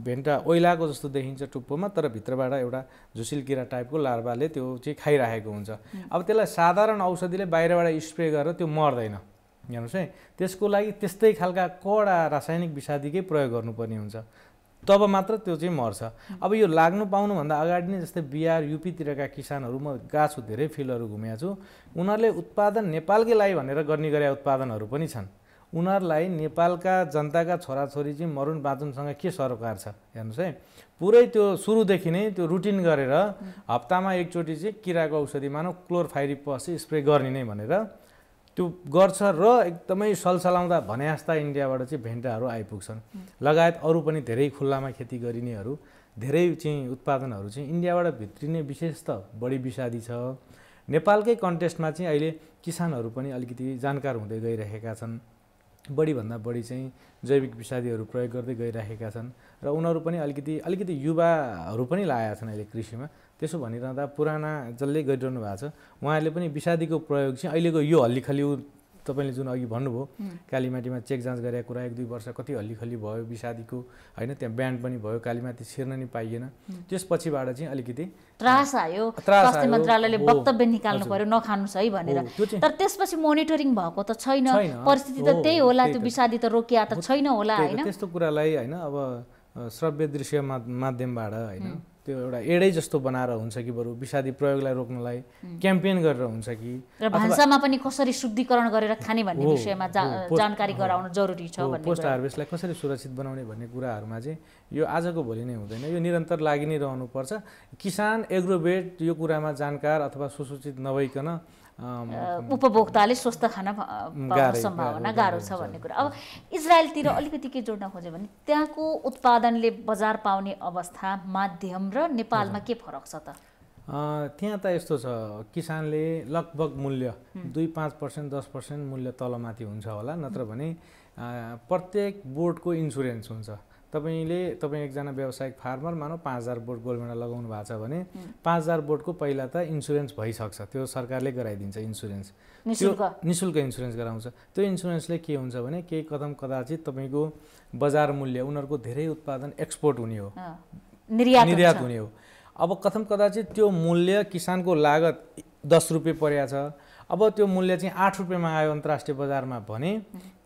Speaker 2: भेन्टा ओइलाको जस्तो देखिन्छ टुप्पोमा तर भित्रबाट एउटा झुसिल किरा टाइपको लार्भाले त्यो चाहिँ खाइराखेको हुन्छ अब त्यसलाई साधारण औषधिले बाहिरबाट स्प्रे गरेर त्यो मर्दैन हेर्नुहोस् है त्यसको लागि त्यस्तै खालका कडा रासायनिक विषादीकै प्रयोग गर्नुपर्ने हुन्छ तब मात्र त्यो चाहिँ मर्छ अब यो लाग्नु पाउनुभन्दा अगाडि नै जस्तै बिहार युपीतिरका किसानहरू म गएको छु धेरै फिल्डहरू घुमेको छु उनीहरूले उत्पादन नेपालकै लागि भनेर गर्ने गरे उत्पादनहरू पनि छन् उनीहरूलाई नेपालका जनताका छोराछोरी चाहिँ मरुण बाँचुनसँग के सरोकार छ हेर्नुहोस् है पुरै त्यो सुरुदेखि नै त्यो रुटिन गरेर हप्तामा एकचोटि चाहिँ किराको औषधि क्लोरफाइरी पछि स्प्रे गर्ने नै भनेर त्यो गर्छ र एकदमै सलसलाउँदा भने जस्ता इन्डियाबाट चाहिँ भेन्टाहरू आइपुग्छन् लगायत अरू पनि धेरै खुल्लामा खेती गरिनेहरू धेरै चाहिँ उत्पादनहरू चाहिँ इन्डियाबाट भित्रिने विशेष त बढी विषादी छ नेपालकै कन्टेस्टमा चाहिँ अहिले किसानहरू पनि अलिकति जानकार हुँदै गइरहेका छन् बढीभन्दा बढी चाहिँ जैविक विषादीहरू प्रयोग गर्दै गइरहेका छन् र उनीहरू पनि अलिकति अलिकति युवाहरू पनि लागेका छन् अहिले कृषिमा त्यसो भनिरहँदा पुराना जसले गरिरहनु भएको छ उहाँहरूले पनि विषादीको प्रयोग चाहिँ अहिलेको यो हल्लीखल्ली तपाईँले जुन अघि भन्नुभयो कालीमाटीमा चेक जाँच गरेको कुरा एक दुई वर्ष कति हल्लीखल्ली भयो विषादीको होइन त्यहाँ ब्यान्ड पनि भयो कालीमाटी छिर्न नि पाइएन त्यसपछिबाट चाहिँ अलिकति
Speaker 1: त्रास आयो स्वास्थ्य मन्त्रालयले वक्तव्य निकाल्नु पर्यो नखानुहोस् है भनेर तर त्यसपछि मोनिटरिङ भएको त छैन परिस्थिति त त्यही होला त्यो विषादी त रोकिया त छैन होला होइन
Speaker 2: त्यस्तो कुरालाई होइन अब श्रव्य दृश्य माध्यमबाट होइन त्यो एउटा एडै जस्तो बनाएर हुन्छ कि बरु विषादी प्रयोगलाई रोक्नलाई क्याम्पेन गरेर हुन्छ कि र भान्सामा
Speaker 1: पनि कसरी शुद्धिकरण गरेर खाने भन्ने विषयमा जानकारी गराउनु जरुरी छ पोस्ट हार्भेस्टलाई
Speaker 2: कसरी सुरक्षित बनाउने भन्ने कुराहरूमा चाहिँ यो आजको भोलि नै हुँदैन यो निरन्तर लागि नै रहनुपर्छ किसान एग्रोबेट यो कुरामा जानकार अथवा सुसूचित नभइकन उपभोक्ताले
Speaker 1: स्वस्थ खाना पाउने सम्भावना गाह्रो छ भन्ने कुरा अब इजरायलतिर अलिकति के जोड्न खोज्यो भने त्यहाँको उत्पादनले बजार पाउने अवस्था माध्यम र नेपालमा के फरक छ त
Speaker 2: त्यहाँ त यस्तो छ किसानले लगभग मूल्य दुई पाँच पर्सेन्ट दस पर्सेन्ट मूल्य तलमाथि हुन्छ होला नत्र भने प्रत्येक बोर्डको इन्सुरेन्स हुन्छ तपाईँले तपाईँ एकजना व्यवसायिक फार्मर मानौ पाँच हजार बोट गोलमेडा लगाउनु भएको छ भने पाँच हजार बोटको पहिला त इन्सुरेन्स भइसक्छ त्यो सरकारले गराइदिन्छ इन्सुरेन्स त्यो नि शुल्क इन्सुरेन्स गराउँछ त्यो इन्सुरेन्सले के हुन्छ भने केही कदम कदाचित तपाईँको बजार मूल्य उनीहरूको धेरै उत्पादन एक्सपोर्ट हुने हो
Speaker 1: निर्यात हुने
Speaker 2: हो अब कथम कदाचित त्यो मूल्य किसानको लागत दस रुपियाँ परेको छ अब त्यो मूल्य चाहिँ आठ रुपियाँमा आयो अन्तर्राष्ट्रिय बजारमा भने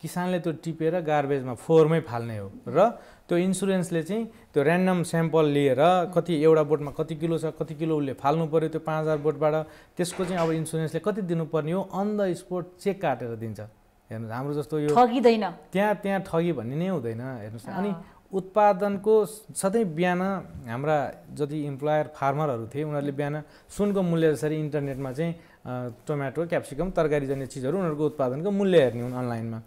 Speaker 2: किसानले त्यो टिपेर गार्बेजमा फोहोरमै फाल्ने हो र त्यो इन्सुरेन्सले चाहिँ त्यो ऱ्यान्डम स्याम्पल लिएर कति एउटा बोटमा कति किलो छ कति किलो उसले फाल्नु पऱ्यो त्यो पाँच हजार बोटबाट त्यसको चाहिँ अब इन्सुरेन्सले कति दिनुपर्ने हो अन द स्पोट चेक काटेर दिन्छ हेर्नुहोस् हाम्रो जस्तो यो ठगिँदैन त्यहाँ त्यहाँ ठगी भन्ने नै हुँदैन हेर्नुहोस् अनि उत्पादनको सधैँ बिहान हाम्रा जति इम्प्लोयर फार्मरहरू थिए उनीहरूले बिहान सुनको मूल्य जसरी इन्टरनेटमा चाहिँ टोमेटो क्याप्सिकम तरकारी जन्ने चिजहरू उनीहरूको उत्पादनको मूल्य हेर्ने हुन् अनलाइनमा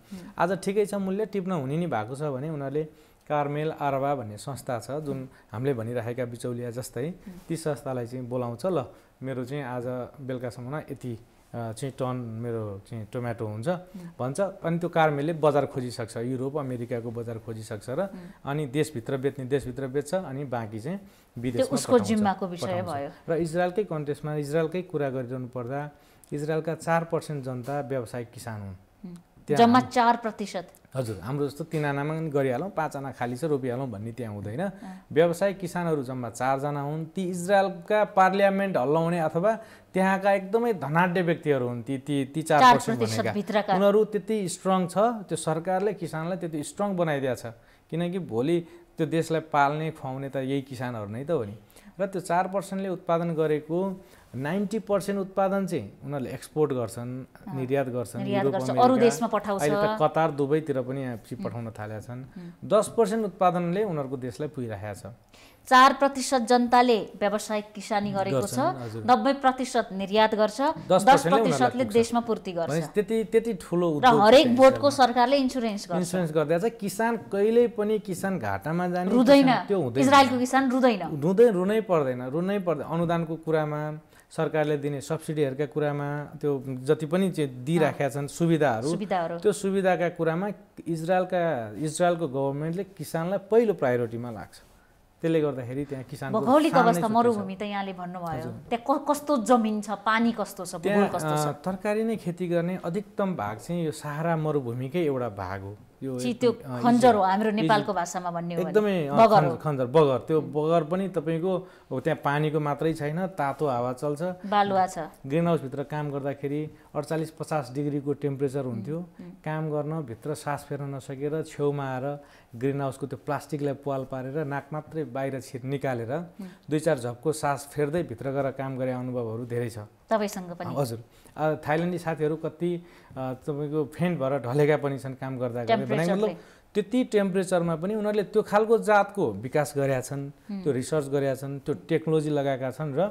Speaker 2: आज ठिकै छ मूल्य टिप्न हुने नि भएको छ भने उनीहरूले कार्मेल आरवा भन्ने संस्था छ जुन हामीले भनिराखेका बिचौलिया जस्तै ती संस्थालाई चाहिँ बोलाउँछ ल मेरो चाहिँ आज बेलुकासम्म यति चाहिँ टन मेरो चाहिँ टोमेटो हुन्छ भन्छ अनि त्यो कार्मेलले बजार खोजिसक्छ युरोप अमेरिकाको बजार खोजिसक्छ र अनि देशभित्र बेच्ने देशभित्र बेच्छ अनि बाँकी चाहिँ विदेशमा उसको जिम्माको विषय भयो र इजरायलकै कन्टेस्टमा इजरायलकै कुरा गरिरहनु पर्दा इजरायलका चार पर्सेन्ट जनता व्यावसायिक किसान हुन् जम्मा
Speaker 1: चार प्रतिशत
Speaker 2: हजुर हाम्रो जस्तो तिनआनामा पनि गरिहालौँ पाँचजना खाली छ रोपिहालौँ भन्ने त्यहाँ हुँदैन व्यवसाय किसानहरू जम्मा चारजना हुन् ती इजरायलका पार्लियामेन्ट हल्लाउने अथवा त्यहाँका एकदमै धनाढ्य व्यक्तिहरू हुन् ती ती ती चार पर्सेन्ट उनीहरू त्यति स्ट्रङ छ त्यो सरकारले किसानलाई त्यति स्ट्रङ बनाइदिएको छ किनकि भोलि त्यो देशलाई पाल्ने खुवाउने त यही किसानहरू नै त हो नि र त्यो चार पर्सेन्टले उत्पादन गरेको नाइन्टी पर्सेन्ट उत्पादन चाहिँ उनीहरूले एक्सपोर्ट गर्छन् निर्यात गर्छन् अहिले त कतार दुबईतिर पनि पठाउन थालेका छन् दस पर्सेन्ट उत्पादनले उनीहरूको देशलाई पुगिरहेको छ
Speaker 1: चार प्रतिशत जनताले व्यावसायिक किसानी गरेको छ नब्बे प्रतिशत निर्यात गर्छ दस प्रतिशतले देशमा पूर्ति गर्छ
Speaker 2: त्यति त्यति ठुलो र हरेक बोर्डको
Speaker 1: सरकारले इन्सुरेन्स गर्छ इन्सुरेन्स
Speaker 2: गर्दा चाहिँ किसान कहिल्यै पनि किसान घाटामा जाने रुँदैन त्यो हुँदैन इजरायलको
Speaker 1: किसान रुँदैन
Speaker 2: रुँदै रुनै पर्दैन रुनै पर्दैन अनुदानको कुरामा सरकारले दिने सब्सिडीहरूका कुरामा त्यो जति पनि दिइराखेका छन् सुविधाहरू त्यो सुविधाका कुरामा इजरायलका इजरायलको गभर्मेन्टले किसानलाई पहिलो प्रायोरिटीमा लाग्छ त्यसले गर्दाखेरि त्यहाँ किसान भौगोलिक अवस्था मरुभूमि
Speaker 1: त यहाँले भन्नुभयो त्यहाँ कस्तो जमिन छ पानी कस्तो छ कस्तो छ
Speaker 2: तरकारी नै खेती गर्ने अधिकतम भाग चाहिँ यो सहारा मरुभूमिकै एउटा भाग हो यो त्यो खन्जर हो हाम्रो नेपालको
Speaker 1: भाषामा भन्ने एकदमै
Speaker 2: खन्जर बगर त्यो बगर पनि तपाईँको त्यहाँ पानीको मात्रै छैन तातो हावा चल्छ बालुवा छ ग्रिन हाउसभित्र काम गर्दाखेरि अडचालिस पचास डिग्रीको टेम्परेचर हुन्थ्यो काम गर्न भित्र सास फेर्न नसकेर छेउमा आएर ग्रिन हाउसको त्यो प्लास्टिकलाई पाल पारेर नाक मात्रै बाहिर छिर निकालेर दुई चार झपको सास फेर्दै भित्र गएर काम गरे अनुभवहरू धेरै छ तपाईँसँग पनि हजुर थाइल्यान्डी साथीहरू कति तपाईँको फेन्ट भएर ढलेका पनि छन् काम गर्दा मतलब त्यति टेम्परेचरमा पनि उनीहरूले त्यो खालको जातको विकास गरेका छन् त्यो रिसर्च गरेका छन् त्यो टेक्नोलोजी लगाएका छन् र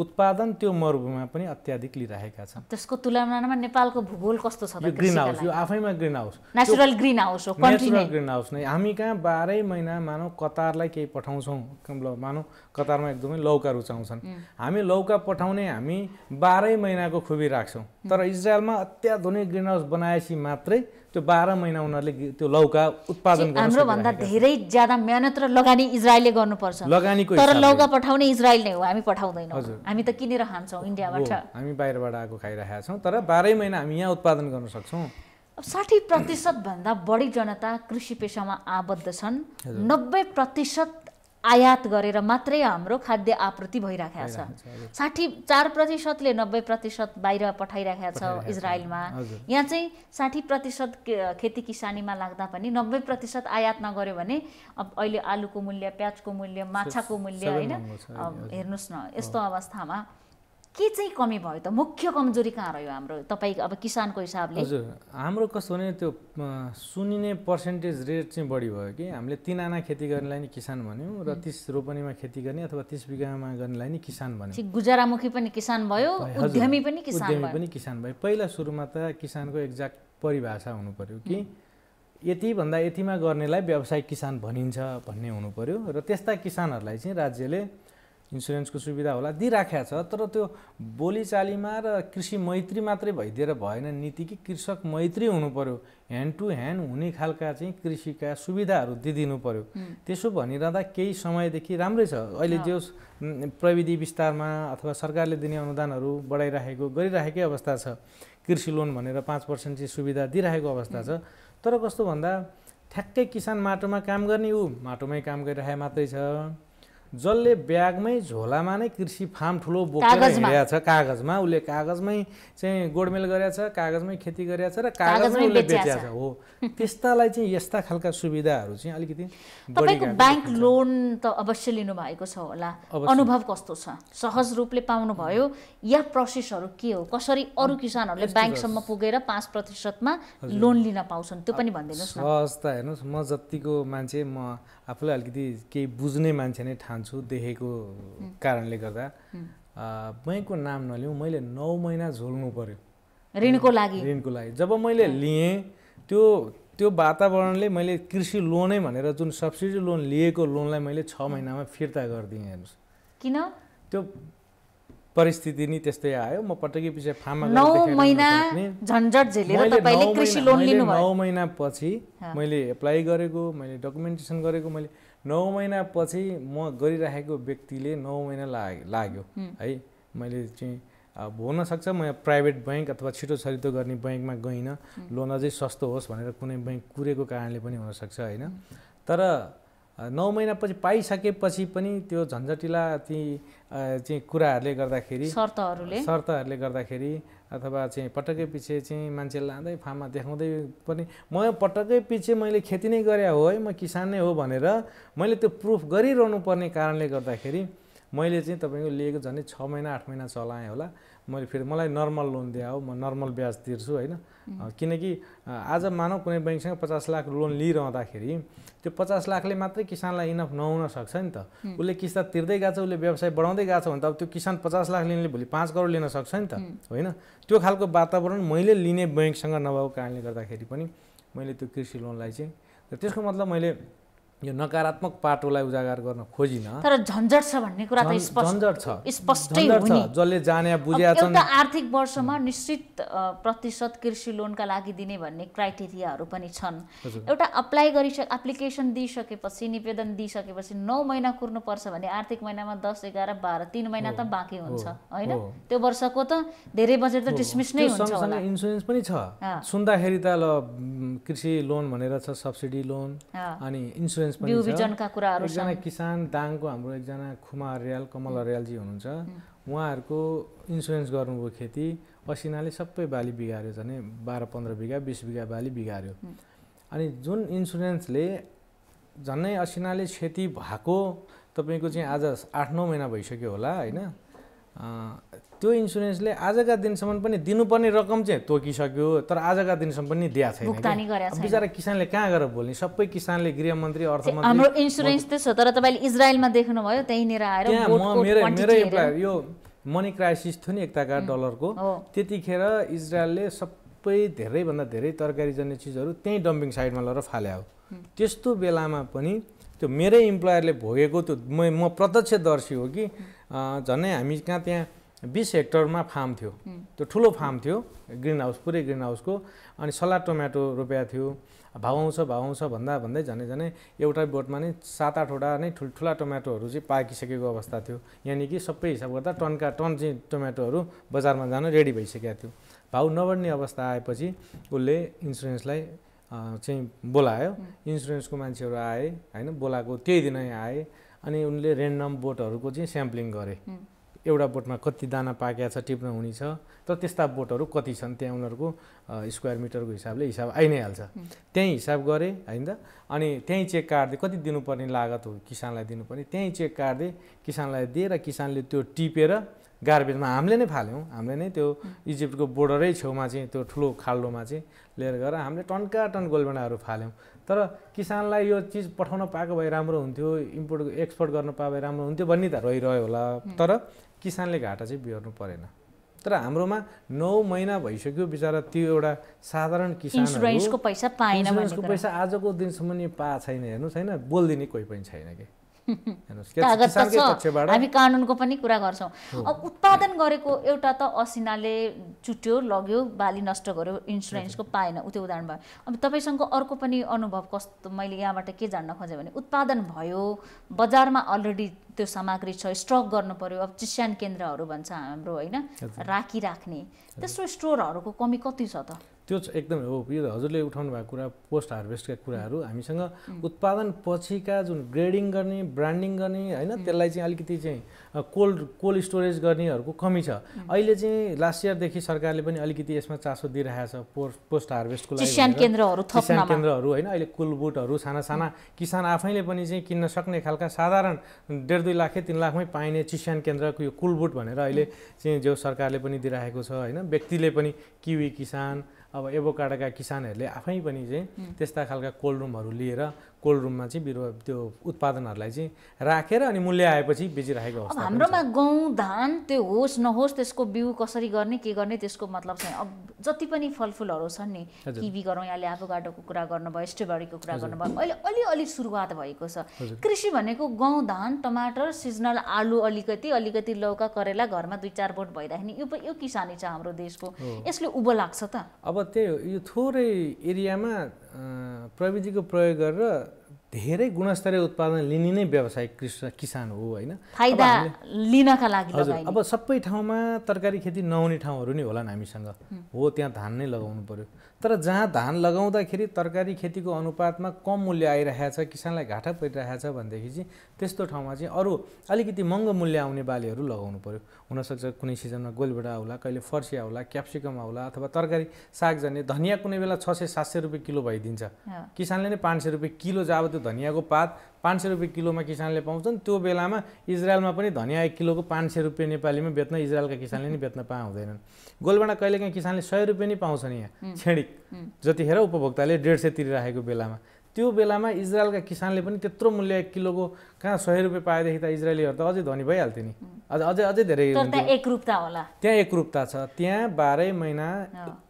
Speaker 2: उत्पादन त्यो मरुभूमिमा पनि अत्याधिक लिइरहेका छन्
Speaker 1: त्यसको तुलनामा नेपालको भूगोल कस्तो छ यो ग्रिन हाउस
Speaker 2: यो आफैमा greenhouse natural
Speaker 1: greenhouse हो नेचुरल
Speaker 2: ग्रिन हाउस नै हामी कहाँ बाह्रै महिना मानौ कतारलाई केही पठाउँछौँ मानौ कतारमा एकदमै लौका रुचाउँछन् हामी लौका पठाउने हामी बाह्रै महिनाको खुबी राख्छौँ तर इजरायलमा अत्याधुनिक ग्रिन हाउस बनाएपछि मात्रै त्यो बाह्र महिना उनीहरूले त्यो लौका उत्पादन हाम्रो भन्दा
Speaker 1: धेरै ज्यादा मेहनत र लगानी इजरायलले गर्नुपर्छ लगानीको तर लौका पठाउने इजरायल नै हो हामी पठाउँदैनौँ हामी त किनेर खान्छौँ इन्डियाबाट
Speaker 2: हामी बाहिरबाट आएको खाइरहेका छौँ तर बाह्रै महिना हामी यहाँ उत्पादन गर्न सक्छौँ
Speaker 1: साठी प्रतिशतभन्दा बढी जनता कृषि पेसामा आबद्ध छन् नब्बे प्रतिशत आयात गरेर मात्रै हाम्रो खाद्य आपूर्ति भइराखेको छ साठी चार प्रतिशतले नब्बे प्रतिशत बाहिर पठाइराखेको छ इजरायलमा यहाँ चाहिँ साठी प्रतिशत खेती किसानीमा लाग्दा पनि नब्बे प्रतिशत आयात नगर्यो भने अब अहिले आलुको मूल्य प्याजको मूल्य माछाको मूल्य होइन हेर्नुहोस् न यस्तो अवस्थामा के चाहिँ कमी भयो त मुख्य कमजोरी कहाँ रह्यो हाम्रो तपाईँ अब किसानको हिसाबले हजुर
Speaker 2: हाम्रो कस्तो भने त्यो सुनिने पर्सेन्टेज रेट चाहिँ बढी भयो कि हामीले तिन आना खेती गर्नेलाई नि किसान भन्यौँ र तिस रोपनीमा खेती गर्ने अथवा तिस बिघामा गर्नेलाई नि किसान भन्यो
Speaker 1: गुजारामुखी पनि किसान भयो उद्यमी पनि किसान पनि
Speaker 2: किसान भयो पहिला सुरुमा त किसानको एक्ज्याक्ट परिभाषा हुनु पर्यो कि यतिभन्दा यतिमा गर्नेलाई व्यवसायिक किसान भनिन्छ भन्ने हुनु पर्यो र त्यस्ता किसानहरूलाई चाहिँ राज्यले इन्सुरेन्सको सुविधा होला दिइराखेको छ तर त्यो बोलीचालीमा र कृषि मैत्री मात्रै भइदिएर भएन नीति कि कृषक मैत्री हुनु पऱ्यो ह्यान्ड टु ह्यान्ड हुने खालका चाहिँ कृषिका सुविधाहरू दिइदिनु पर्यो त्यसो भनिरहँदा केही समयदेखि राम्रै छ अहिले जो प्रविधि विस्तारमा अथवा सरकारले दिने अनुदानहरू बढाइराखेको गरिराखेकै अवस्था छ कृषि लोन भनेर पाँच पर्सेन्ट चाहिँ सुविधा दिइरहेको अवस्था छ तर कस्तो भन्दा ठ्याक्कै किसान माटोमा काम गर्ने ऊ माटोमै काम गरिरहे मात्रै छ जसले ब्यागमै झोलामा नै कृषि फार्म ठुलो बोकेर हिँडेको छ कागजमा उसले कागजमै चाहिँ गोडमेल गरेछ कागजमै खेती गरेछ र कागजमै उसले बेचेको छ हो त्यस्तालाई चाहिँ यस्ता खालका सुविधाहरू चाहिँ अलिकति तपाईँको ब्याङ्क
Speaker 1: लोन त अवश्य लिनु भएको छ होला अनुभव कस्तो छ सहज रूपले पाउनुभयो या प्रोसेसहरू के हो कसरी अरू किसानहरूले ब्याङ्कसम्म पुगेर पाँच प्रतिशतमा लोन लिन पाउँछन् त्यो पनि भनिदिनुहोस्
Speaker 2: त हेर्नुहोस् म जतिको मान्छे म आफूलाई अलिकति केही बुझ्ने मान्छे नै ठान्छु मान्छु देखेको कारणले गर्दा बैङ्कको नाम नलिउँ मैले नौ महिना झोल्नु पर्यो ऋणको लागि ऋणको लागि जब मैले लिएँ त्यो त्यो वातावरणले मैले कृषि लोनै भनेर जुन सब्सिडी लोन लिएको लोनलाई मैले छ महिनामा फिर्ता गरिदिएँ हेर्नुहोस् किन त्यो परिस्थिति नि त्यस्तै आयो म पटकै पछि फार्ममा नौ महिनापछि मैले एप्लाई गरेको मैले डकुमेन्टेसन गरेको मैले नौ महिनापछि म गरिराखेको व्यक्तिले नौ महिना लाग लाग्यो है मैले चाहिँ अब हुनसक्छ म प्राइभेट ब्याङ्क अथवा छिटो छरिटो गर्ने ब्याङ्कमा गइनँ लोन अझै सस्तो होस् भनेर कुनै ब्याङ्क कुरेको कारणले पनि हुनसक्छ होइन तर नौ महिनापछि पाइसकेपछि पनि त्यो झन्झटिला ती चाहिँ कुराहरूले गर्दाखेरि शर्तहरूले शर्तहरूले गर्दाखेरि अथवा चाहिँ पटक्कै पछि चाहिँ मान्छे लाँदै फार्ममा देखाउँदै पनि म पटक्कै पछि मैले खेती नै गरे हो है म किसान नै हो भनेर मैले त्यो प्रुफ गरिरहनु पर्ने कारणले गर्दाखेरि मैले चाहिँ तपाईँको लिएको झन् छ महिना आठ महिना चलाएँ होला मैले फेरि मलाई नर्मल लोन दिए हो म नर्मल ब्याज तिर्छु होइन किनकि आज मानव कुनै ब्याङ्कसँग पचास लाख लोन लिइरहँदाखेरि त्यो पचास लाखले मात्रै किसानलाई इनफ नहुन सक्छ नि त उसले किस्ता तिर्दै गएको छ उसले व्यवसाय बढाउँदै गएको छ भने त अब त्यो किसान पचास लाख लिनेले भोलि पाँच करोड लिन सक्छ नि त होइन त्यो खालको वातावरण मैले लिने ब्याङ्कसँग नभएको कारणले गर्दाखेरि पनि मैले त्यो कृषि लोनलाई चाहिँ त्यसको मतलब मैले यो नकारात्मक पाटोलाई उजागर गर्न खोजिन तर झन्झट छ भन्ने कुरा त झन्झट छ स्पष्टै हो जसले जाने बुझ्या छन्
Speaker 1: आर्थिक वर्षमा निश्चित प्रतिशत कृषि लोनका लागि दिने भन्ने क्राइटेरियाहरू पनि छन् एउटा अप्लाई गरिसक एप्लिकेसन दिइसकेपछि निवेदन दिइसकेपछि नौ महिना कुर्नुपर्छ भने आर्थिक महिनामा दस एघार बाह्र तिन महिना त बाँकी हुन्छ होइन त्यो वर्षको त धेरै बजेट त डिसमिस नै हुन्छ
Speaker 2: इन्सुरेन्स पनि छ सुन्दाखेरि त ल कृषि लोन भनेर छ सब्सिडी लोन अनि इन्सुरेन्स एक्सपिरियन्स पनि एकजना किसान दाङको हाम्रो एकजना खुमा अर्याल कमल अर्यालजी हुनुहुन्छ उहाँहरूको इन्सुरेन्स गर्नुभयो खेती असिनाले सबै बाली बिगार्यो झन् बाह्र पन्ध्र बिघा बिस बिघा बाली बिगार्यो अनि जुन इन्सुरेन्सले झन्नै असिनाले क्षति भएको तपाईँको चाहिँ आज आठ नौ महिना भइसक्यो होला होइन त्यो इन्सुरेन्सले आजका दिनसम्म पनि दिनुपर्ने रकम चाहिँ तोकिसक्यो तर आजका दिनसम्म पनि दिएको छैन बिचरा किसानले कहाँ गएर बोल्ने सबै किसानले गृहमन्त्री अर्थमन्त्री हाम्रो
Speaker 1: इन्सुरेन्स त तर तपाईँले इजरायलमा देख्नुभयो त्यहीँनिर आएर मेरो
Speaker 2: यो मनी क्राइसिस थियो नि एकताका डलरको त्यतिखेर इजरायलले सबै धेरैभन्दा धेरै तरकारी तरकारीजन्य चिजहरू त्यहीँ डम्पिङ साइडमा लगेर फाल्या हो त्यस्तो बेलामा पनि त्यो मेरै इम्प्लोयरले भोगेको त्यो म प्रत्यक्षदर्शी हो कि झन्नै हामी कहाँ त्यहाँ बिस हेक्टरमा फार्म थियो त्यो ठुलो फार्म थियो ग्रिन हाउस पुरै ग्रिन हाउसको अनि सलाद टोम्याटो रोपिया थियो भाउ आउँछ भाउ आउँछ भन्दा भन्दै झनै झनै एउटा बोटमा नै सात आठवटा नै ठुल्ठुला टोमेटोहरू चाहिँ पाकिसकेको अवस्था थियो यानि कि सबै हिसाब गर्दा टनका टन चाहिँ टोमेटोहरू बजारमा जान रेडी भइसकेको थियो भाउ नबढ्ने अवस्था आएपछि उसले इन्सुरेन्सलाई चाहिँ बोलायो इन्सुरेन्सको मान्छेहरू आए होइन बोलाएको त्यही दिनै आए अनि उनले रेन्डम बोटहरूको चाहिँ स्याम्पलिङ गरे एउटा बोटमा कति दाना पाकेको छ टिप्न हुनेछ तर त्यस्ता बोटहरू कति छन् त्यहाँ उनीहरूको स्क्वायर मिटरको हिसाबले हिसाब आइ नै हाल्छ त्यहीँ हिसाब गरे होइन त अनि त्यहीँ चेक काट्दै कति दिनुपर्ने लागत हो किसानलाई दिनुपर्ने त्यहीँ चेक काट्दै किसानलाई दिएर किसानले त्यो टिपेर गार्बेजमा हामीले नै फाल्यौँ हामीले नै त्यो इजिप्टको बोर्डरै छेउमा चाहिँ त्यो ठुलो खाल्डोमा चाहिँ लिएर गएर हामीले टन्का टन गोलबेडाहरू फाल्यौँ तर किसानलाई यो चिज पठाउन पाएको भए राम्रो हुन्थ्यो इम्पोर्ट एक्सपोर्ट गर्न पाए भए राम्रो हुन्थ्यो भन्ने त रहिरह्यो होला तर किसानले घाटा चाहिँ बिहोर्नु परेन तर हाम्रोमा नौ महिना भइसक्यो बिचरा त्यो एउटा साधारण किसान पैसा पैसा आजको दिनसम्म पाएको छैन हेर्नुहोस् होइन बोलिदिने कोही पनि छैन कि हामी
Speaker 1: कानुनको पनि कुरा गर्छौँ अब उत्पादन गरेको एउटा त असिनाले चुट्यो लग्यो बाली नष्ट गर्यो इन्सुरेन्सको पाएन उ त्यो उदाहरण भयो अब तपाईँसँग अर्को पनि अनुभव कस्तो मैले यहाँबाट के जान्न खोजेँ भने उत्पादन भयो बजारमा अलरेडी त्यो सामग्री छ स्टक गर्नु पर्यो अब चिस्यान केन्द्रहरू भन्छ हाम्रो होइन राखिराख्ने त्यस्तो स्टोरहरूको कमी कति छ त
Speaker 2: त्यो एकदमै हो यो हजुरले उठाउनु भएको कुरा पोस्ट हार्भेस्टका कुराहरू हामीसँग उत्पादन पछिका जुन ग्रेडिङ गर्ने ब्रान्डिङ गर्ने होइन त्यसलाई चाहिँ अलिकति चाहिँ कोल्ड कोल्ड स्टोरेज गर्नेहरूको कमी छ अहिले चाहिँ लास्ट इयरदेखि सरकारले पनि अलिकति यसमा चासो दिइरहेको छ पोस्ट पोस्ट हार्भेस्टको लागि किसान केन्द्रहरू होइन अहिले कुलबुटहरू साना साना किसान आफैले पनि चाहिँ किन्न सक्ने खालका साधारण डेढ दुई लाख तिन लाखमै पाइने चिस्यान केन्द्रको यो कुलबुट भनेर अहिले चाहिँ जो सरकारले पनि दिइरहेको छ होइन व्यक्तिले पनि किवी किसान अब एभोकाडाका किसानहरूले आफै पनि चाहिँ त्यस्ता खालका कोल्ड रुमहरू लिएर कोल्ड रुममा चाहिँ बिरुवा त्यो उत्पादनहरूलाई चाहिँ राखेर अनि मूल्य आएपछि बेचिराखेको अब हाम्रोमा
Speaker 1: गहुँ धान त्यो होस् नहोस् त्यसको बिउ कसरी गर्ने के गर्ने त्यसको मतलब चाहिँ अब जति पनि फलफुलहरू छन् नि किबी गरौँ यहाँले आभोगाडोको कुरा गर्नुभयो स्ट्रबेरीको कुरा गर्नुभयो अहिले अलिअलि सुरुवात भएको छ कृषि भनेको गहुँ धान टमाटर सिजनल आलु अलिकति अलिकति लौका करेला घरमा दुई चार बोट भइराख्ने यो यो किसानी छ हाम्रो देशको यसले उब लाग्छ त
Speaker 2: अब त्यही हो यो थोरै एरियामा प्रविधिको प्रयोग गरेर धेरै गुणस्तरीय उत्पादन लिने नै व्यवसायिक कृषक किसान हो होइन फाइदा
Speaker 1: लिनका लागि हजुर अब
Speaker 2: सबै ठाउँमा तरकारी खेती नहुने ठाउँहरू नै होलान् हामीसँग हो त्यहाँ धान नै लगाउनु पर्यो तर जहाँ धान लगाउँदाखेरि तरकारी खेतीको अनुपातमा कम मूल्य आइरहेको छ किसानलाई घाटा परिरहेछ भनेदेखि चाहिँ त्यस्तो ठाउँमा चाहिँ अरू अलिकति महँगो मूल्य आउने बालीहरू लगाउनु पर्यो हुनसक्छ कुनै सिजनमा गोलभेडा आउला कहिले फर्सी आउला क्याप्सिकम आउला अथवा तरकारी साग जाने धनियाँ कुनै बेला छ सय सात सय रुपियाँ किलो भइदिन्छ किसानले नै पाँच सय रुपियाँ किलो जब त्यो धनियाँको पात पाँच सय रुपियाँ किलोमा किसानले पाउँछन् त्यो बेलामा इजरायलमा पनि धनियाँ एक किलोको पाँच सय रुपियाँ नेपालीमा बेच्न इजरायलका किसानले नि बेच्न पाँ हुँदैनन् गोलबाट कहिलेकाहीँ किसानले सय रुपियाँ नै पाउँछन् यहाँ छेडिक जतिखेर उपभोक्ताले डेढ सय तिरिराखेको बेलामा त्यो बेलामा इजरायलका किसानले पनि त्यत्रो मूल्य एक किलोको कहाँ सय रुपियाँ पाएदेखि त इजरायलीहरू त अझै धनी भइहाल्थ्यो नि अझ अझै अझै धेरै
Speaker 1: एकरूपता होला
Speaker 2: त्यहाँ एकरूपता छ त्यहाँ बाह्रै महिना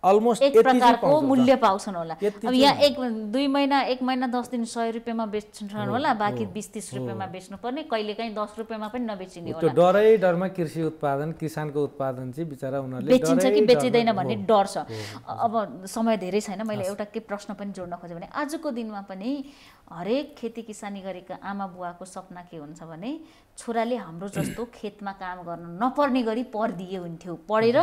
Speaker 2: अलमोस्ट एक प्रकारको मूल्य पाउँछन् होला अब यहाँ
Speaker 1: एक दुई महिना एक महिना दस दिन सय रुपियाँमा बेच्छन् होला बाँकी बिस तिस रुपियाँमा बेच्नुपर्ने कहिले काहीँ दस रुपियाँमा पनि नबेचिने त्यो
Speaker 2: डरै डरमा कृषि उत्पादन किसानको उत्पादन चाहिँ बिचरा उनीहरूले बेचिन्छ कि बेचिँदैन भन्ने डर छ
Speaker 1: अब समय धेरै छैन मैले एउटा के प्रश्न पनि जोड्न खोजेँ भने आजको दिनमा पनि हरेक खेती किसानी गरेका आमा बुवाको सपना के हुन्छ भने छोराले हाम्रो जस्तो खेतमा काम गर्न नपर्ने गरी पढिदिए हुन्थ्यो पढेर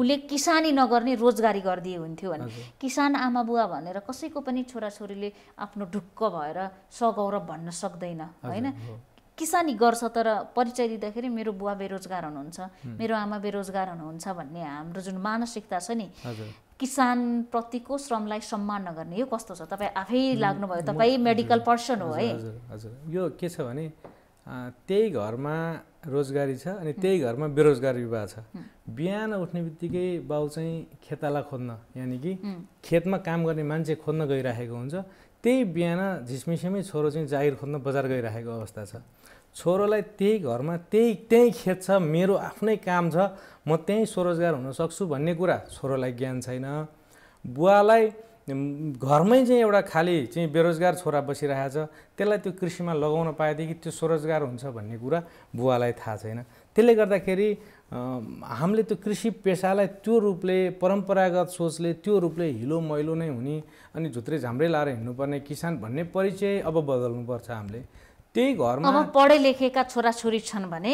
Speaker 1: उसले किसानी नगर्ने रोजगारी गरिदिए हुन्थ्यो भने किसान आमा बुवा भनेर कसैको पनि छोराछोरीले आफ्नो ढुक्क भएर सगौरव भन्न सक्दैन होइन किसानी गर्छ तर परिचय दिँदाखेरि मेरो बुवा बेरोजगार हुनुहुन्छ मेरो आमा बेरोजगार हुनुहुन्छ भन्ने हाम्रो जुन मानसिकता छ नि किसानप्रतिको श्रमलाई सम्मान नगर्ने यो कस्तो छ तपाईँ आफै लाग्नुभयो तपाईँ मेडिकल पर्सन हो है हजुर
Speaker 2: हजुर यो के छ भने त्यही घरमा रोजगारी छ अनि त्यही घरमा बेरोजगार विवाह छ बिहान उठ्ने बित्तिकै बाउ चाहिँ खेताला खोज्न यानि कि खेतमा काम गर्ने मान्छे खोज्न गइरहेको हुन्छ त्यही बिहान झिसमिसेमै छोरो चाहिँ जागिर खोज्न बजार गइरहेको अवस्था छ छोरोलाई त्यही घरमा त्यही त्यही खेत छ मेरो आफ्नै काम छ म त्यहीँ स्वरोजगार हुनसक्छु भन्ने कुरा छोरोलाई ज्ञान छैन बुवालाई घरमै चाहिँ एउटा खाली चाहिँ बेरोजगार छोरा बसिरहेछ त्यसलाई त्यो कृषिमा लगाउन पाएदेखि त्यो स्वरोजगार हुन्छ भन्ने कुरा बुवालाई थाहा छैन त्यसले गर्दाखेरि हामीले त्यो कृषि पेसालाई त्यो रूपले परम्परागत सोचले त्यो रूपले हिलो मैलो नै हुने अनि झुत्रे झाम्रै लाएर हिँड्नुपर्ने किसान भन्ने परिचय अब बदल्नुपर्छ हामीले त्यही घरमा अब
Speaker 1: पढे लेखेका छोराछोरी छन् भने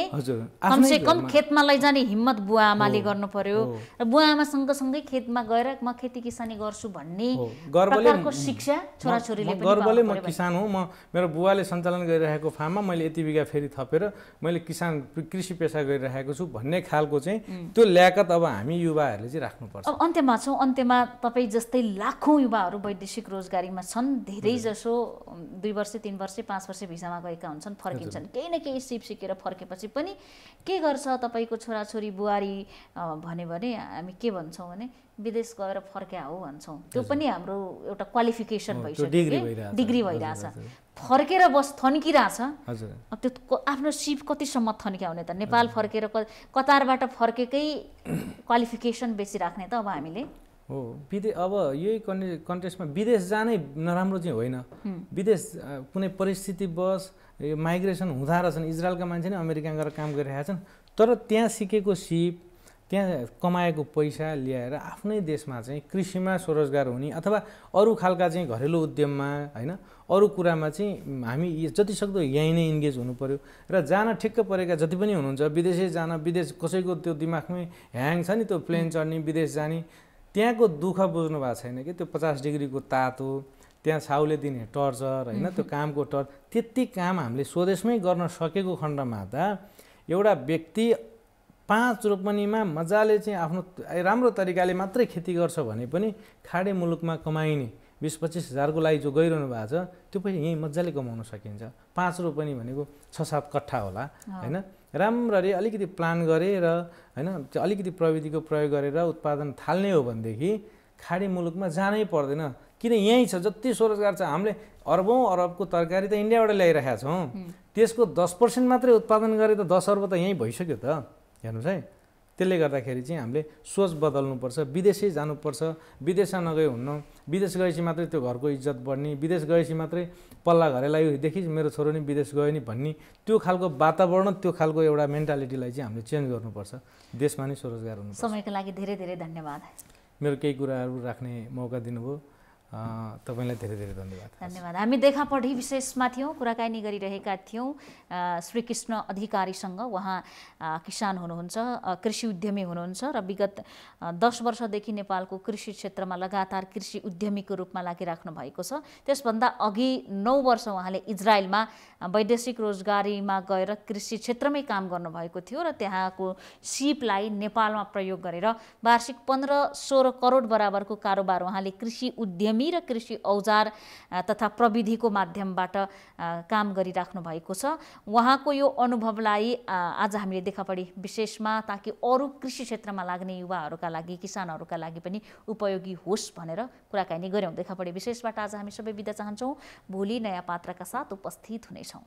Speaker 2: कमसे कम खेतमा
Speaker 1: लैजाने हिम्मत बुवा आमाले गर्नु पर्यो र बुवा आमा सँगसँगै खेतमा गएर म खेती किसानी गर्छु भन्ने गर्वले शिक्षा छोराछोरीले गर्वले म किसान
Speaker 2: हुँ म मेरो बुवाले सञ्चालन गरिरहेको फार्ममा मैले यति बिघा फेरि थपेर मैले किसान कृषि पेसा गरिरहेको छु भन्ने खालको चाहिँ त्यो ल्याकत अब हामी युवाहरूले चाहिँ राख्नुपर्छ अब
Speaker 1: अन्त्यमा छौँ अन्त्यमा तपाईँ जस्तै लाखौँ युवाहरू वैदेशिक रोजगारीमा छन् धेरै जसो दुई वर्ष तिन वर्ष पाँच वर्ष भिसामा भएका हुन्छन् फर्किन्छन् केही न केही सिप सिकेर फर्केपछि पनि के गर्छ तपाईँको छोराछोरी बुहारी भन्यो भने हामी के भन्छौँ भने विदेश गएर फर्क्या हो भन्छौँ त्यो पनि हाम्रो एउटा क्वालिफिकेसन भइसक्यो डिग्री भइरहेछ फर्केर बस थन्किरहेछ अब त्यो आफ्नो सिप कतिसम्म थन्क्या हुने त नेपाल फर्केर कतारबाट फर्केकै क्वालिफिकेसन बेसी राख्ने त अब हामीले
Speaker 2: हो विदे अब यही कन् कन्टेक्समा विदेश जानै नराम्रो चाहिँ होइन विदेश कुनै परिस्थिति बस यो माइग्रेसन हुँदा रहेछन् इजरायलका मान्छे नै अमेरिका गएर काम गरिरहेका छन् तर त्यहाँ सिकेको सिप त्यहाँ कमाएको पैसा ल्याएर आफ्नै देशमा चाहिँ कृषिमा स्वरोजगार हुने अथवा अरू खालका चाहिँ घरेलु उद्यममा होइन अरू कुरामा चाहिँ हामी जतिसक्दो यहीँ नै इन्गेज हुनु पऱ्यो र जान ठिक्क परेका जति पनि हुनुहुन्छ विदेशै जान विदेश कसैको त्यो दिमागमै ह्याङ छ नि त्यो प्लेन चढ्ने विदेश जाने त्यहाँको दुःख बुझ्नु भएको छैन कि त्यो पचास डिग्रीको तातो त्यहाँ साउले दिने टर्चर होइन त्यो कामको टर्च त्यति काम हामीले स्वदेशमै गर्न सकेको खण्डमा त एउटा व्यक्ति पाँच रोपनीमा मजाले चाहिँ आफ्नो राम्रो तरिकाले मात्रै खेती गर्छ भने पनि खाडे मुलुकमा कमाइने बिस पच्चिस हजारको लागि जो गइरहनु भएको छ त्यो पनि यहीँ मजाले कमाउन सकिन्छ पाँच रोपनी भनेको छ सात कट्ठा होला होइन राम्ररी अलिकति प्लान गरेर होइन त्यो अलिकति प्रविधिको प्रयोग गरेर उत्पादन थाल्ने हो भनेदेखि खाडी मुलुकमा जानै पर्दैन किन यहीँ छ जति स्वरोजगार छ हामीले अरबौँ अरबको तरकारी त इन्डियाबाट ल्याइरहेका छौँ त्यसको दस पर्सेन्ट मात्रै उत्पादन गरे त दस अर्ब त यहीँ भइसक्यो त हेर्नुहोस् है त्यसले गर्दाखेरि चाहिँ हामीले सोच बदल्नुपर्छ विदेशै जानुपर्छ विदेशमा नगए हुन्न विदेश गएपछि मात्रै त्यो घरको इज्जत बढ्ने विदेश गएपछि मात्रै पल्ला देखि मेरो छोरो नि विदेश गयो नि भन्ने त्यो खालको वातावरण त्यो खालको एउटा मेन्टालिटीलाई चाहिँ हामीले चेन्ज गर्नुपर्छ देशमा नै स्वरोजगार हुनु
Speaker 1: समयको लागि धेरै धेरै धन्यवाद
Speaker 2: मेरो केही कुराहरू राख्ने मौका दिनुभयो तपाईँलाई धेरै धेरै धन्यवाद
Speaker 1: धन्यवाद हामी देखापढी विशेषमा थियौँ कुराकानी गरिरहेका थियौँ श्रीकृष्ण अधिकारीसँग उहाँ किसान हुनुहुन्छ कृषि उद्यमी हुनुहुन्छ र विगत दस वर्षदेखि नेपालको कृषि क्षेत्रमा लगातार कृषि उद्यमीको रूपमा लागिराख्नु भएको छ त्यसभन्दा अघि नौ वर्ष उहाँले इजरायलमा वैदेशिक रोजगारीमा गएर कृषि क्षेत्रमै काम गर्नुभएको थियो र त्यहाँको सिपलाई नेपालमा प्रयोग गरेर वार्षिक पन्ध्र सोह्र करोड बराबरको कारोबार उहाँले कृषि उद्यमी भूमि र कृषि औजार तथा प्रविधिको माध्यमबाट काम गरिराख्नु भएको छ उहाँको यो अनुभवलाई आज हामीले देखापरि विशेषमा ताकि अरू कृषि क्षेत्रमा लाग्ने युवाहरूका लागि किसानहरूका लागि पनि उपयोगी होस् भनेर कुराकानी गऱ्यौँ देखापरि विशेषबाट आज हामी सबै बिदा चाहन्छौँ भोलि नयाँ पात्रका साथ उपस्थित हुनेछौँ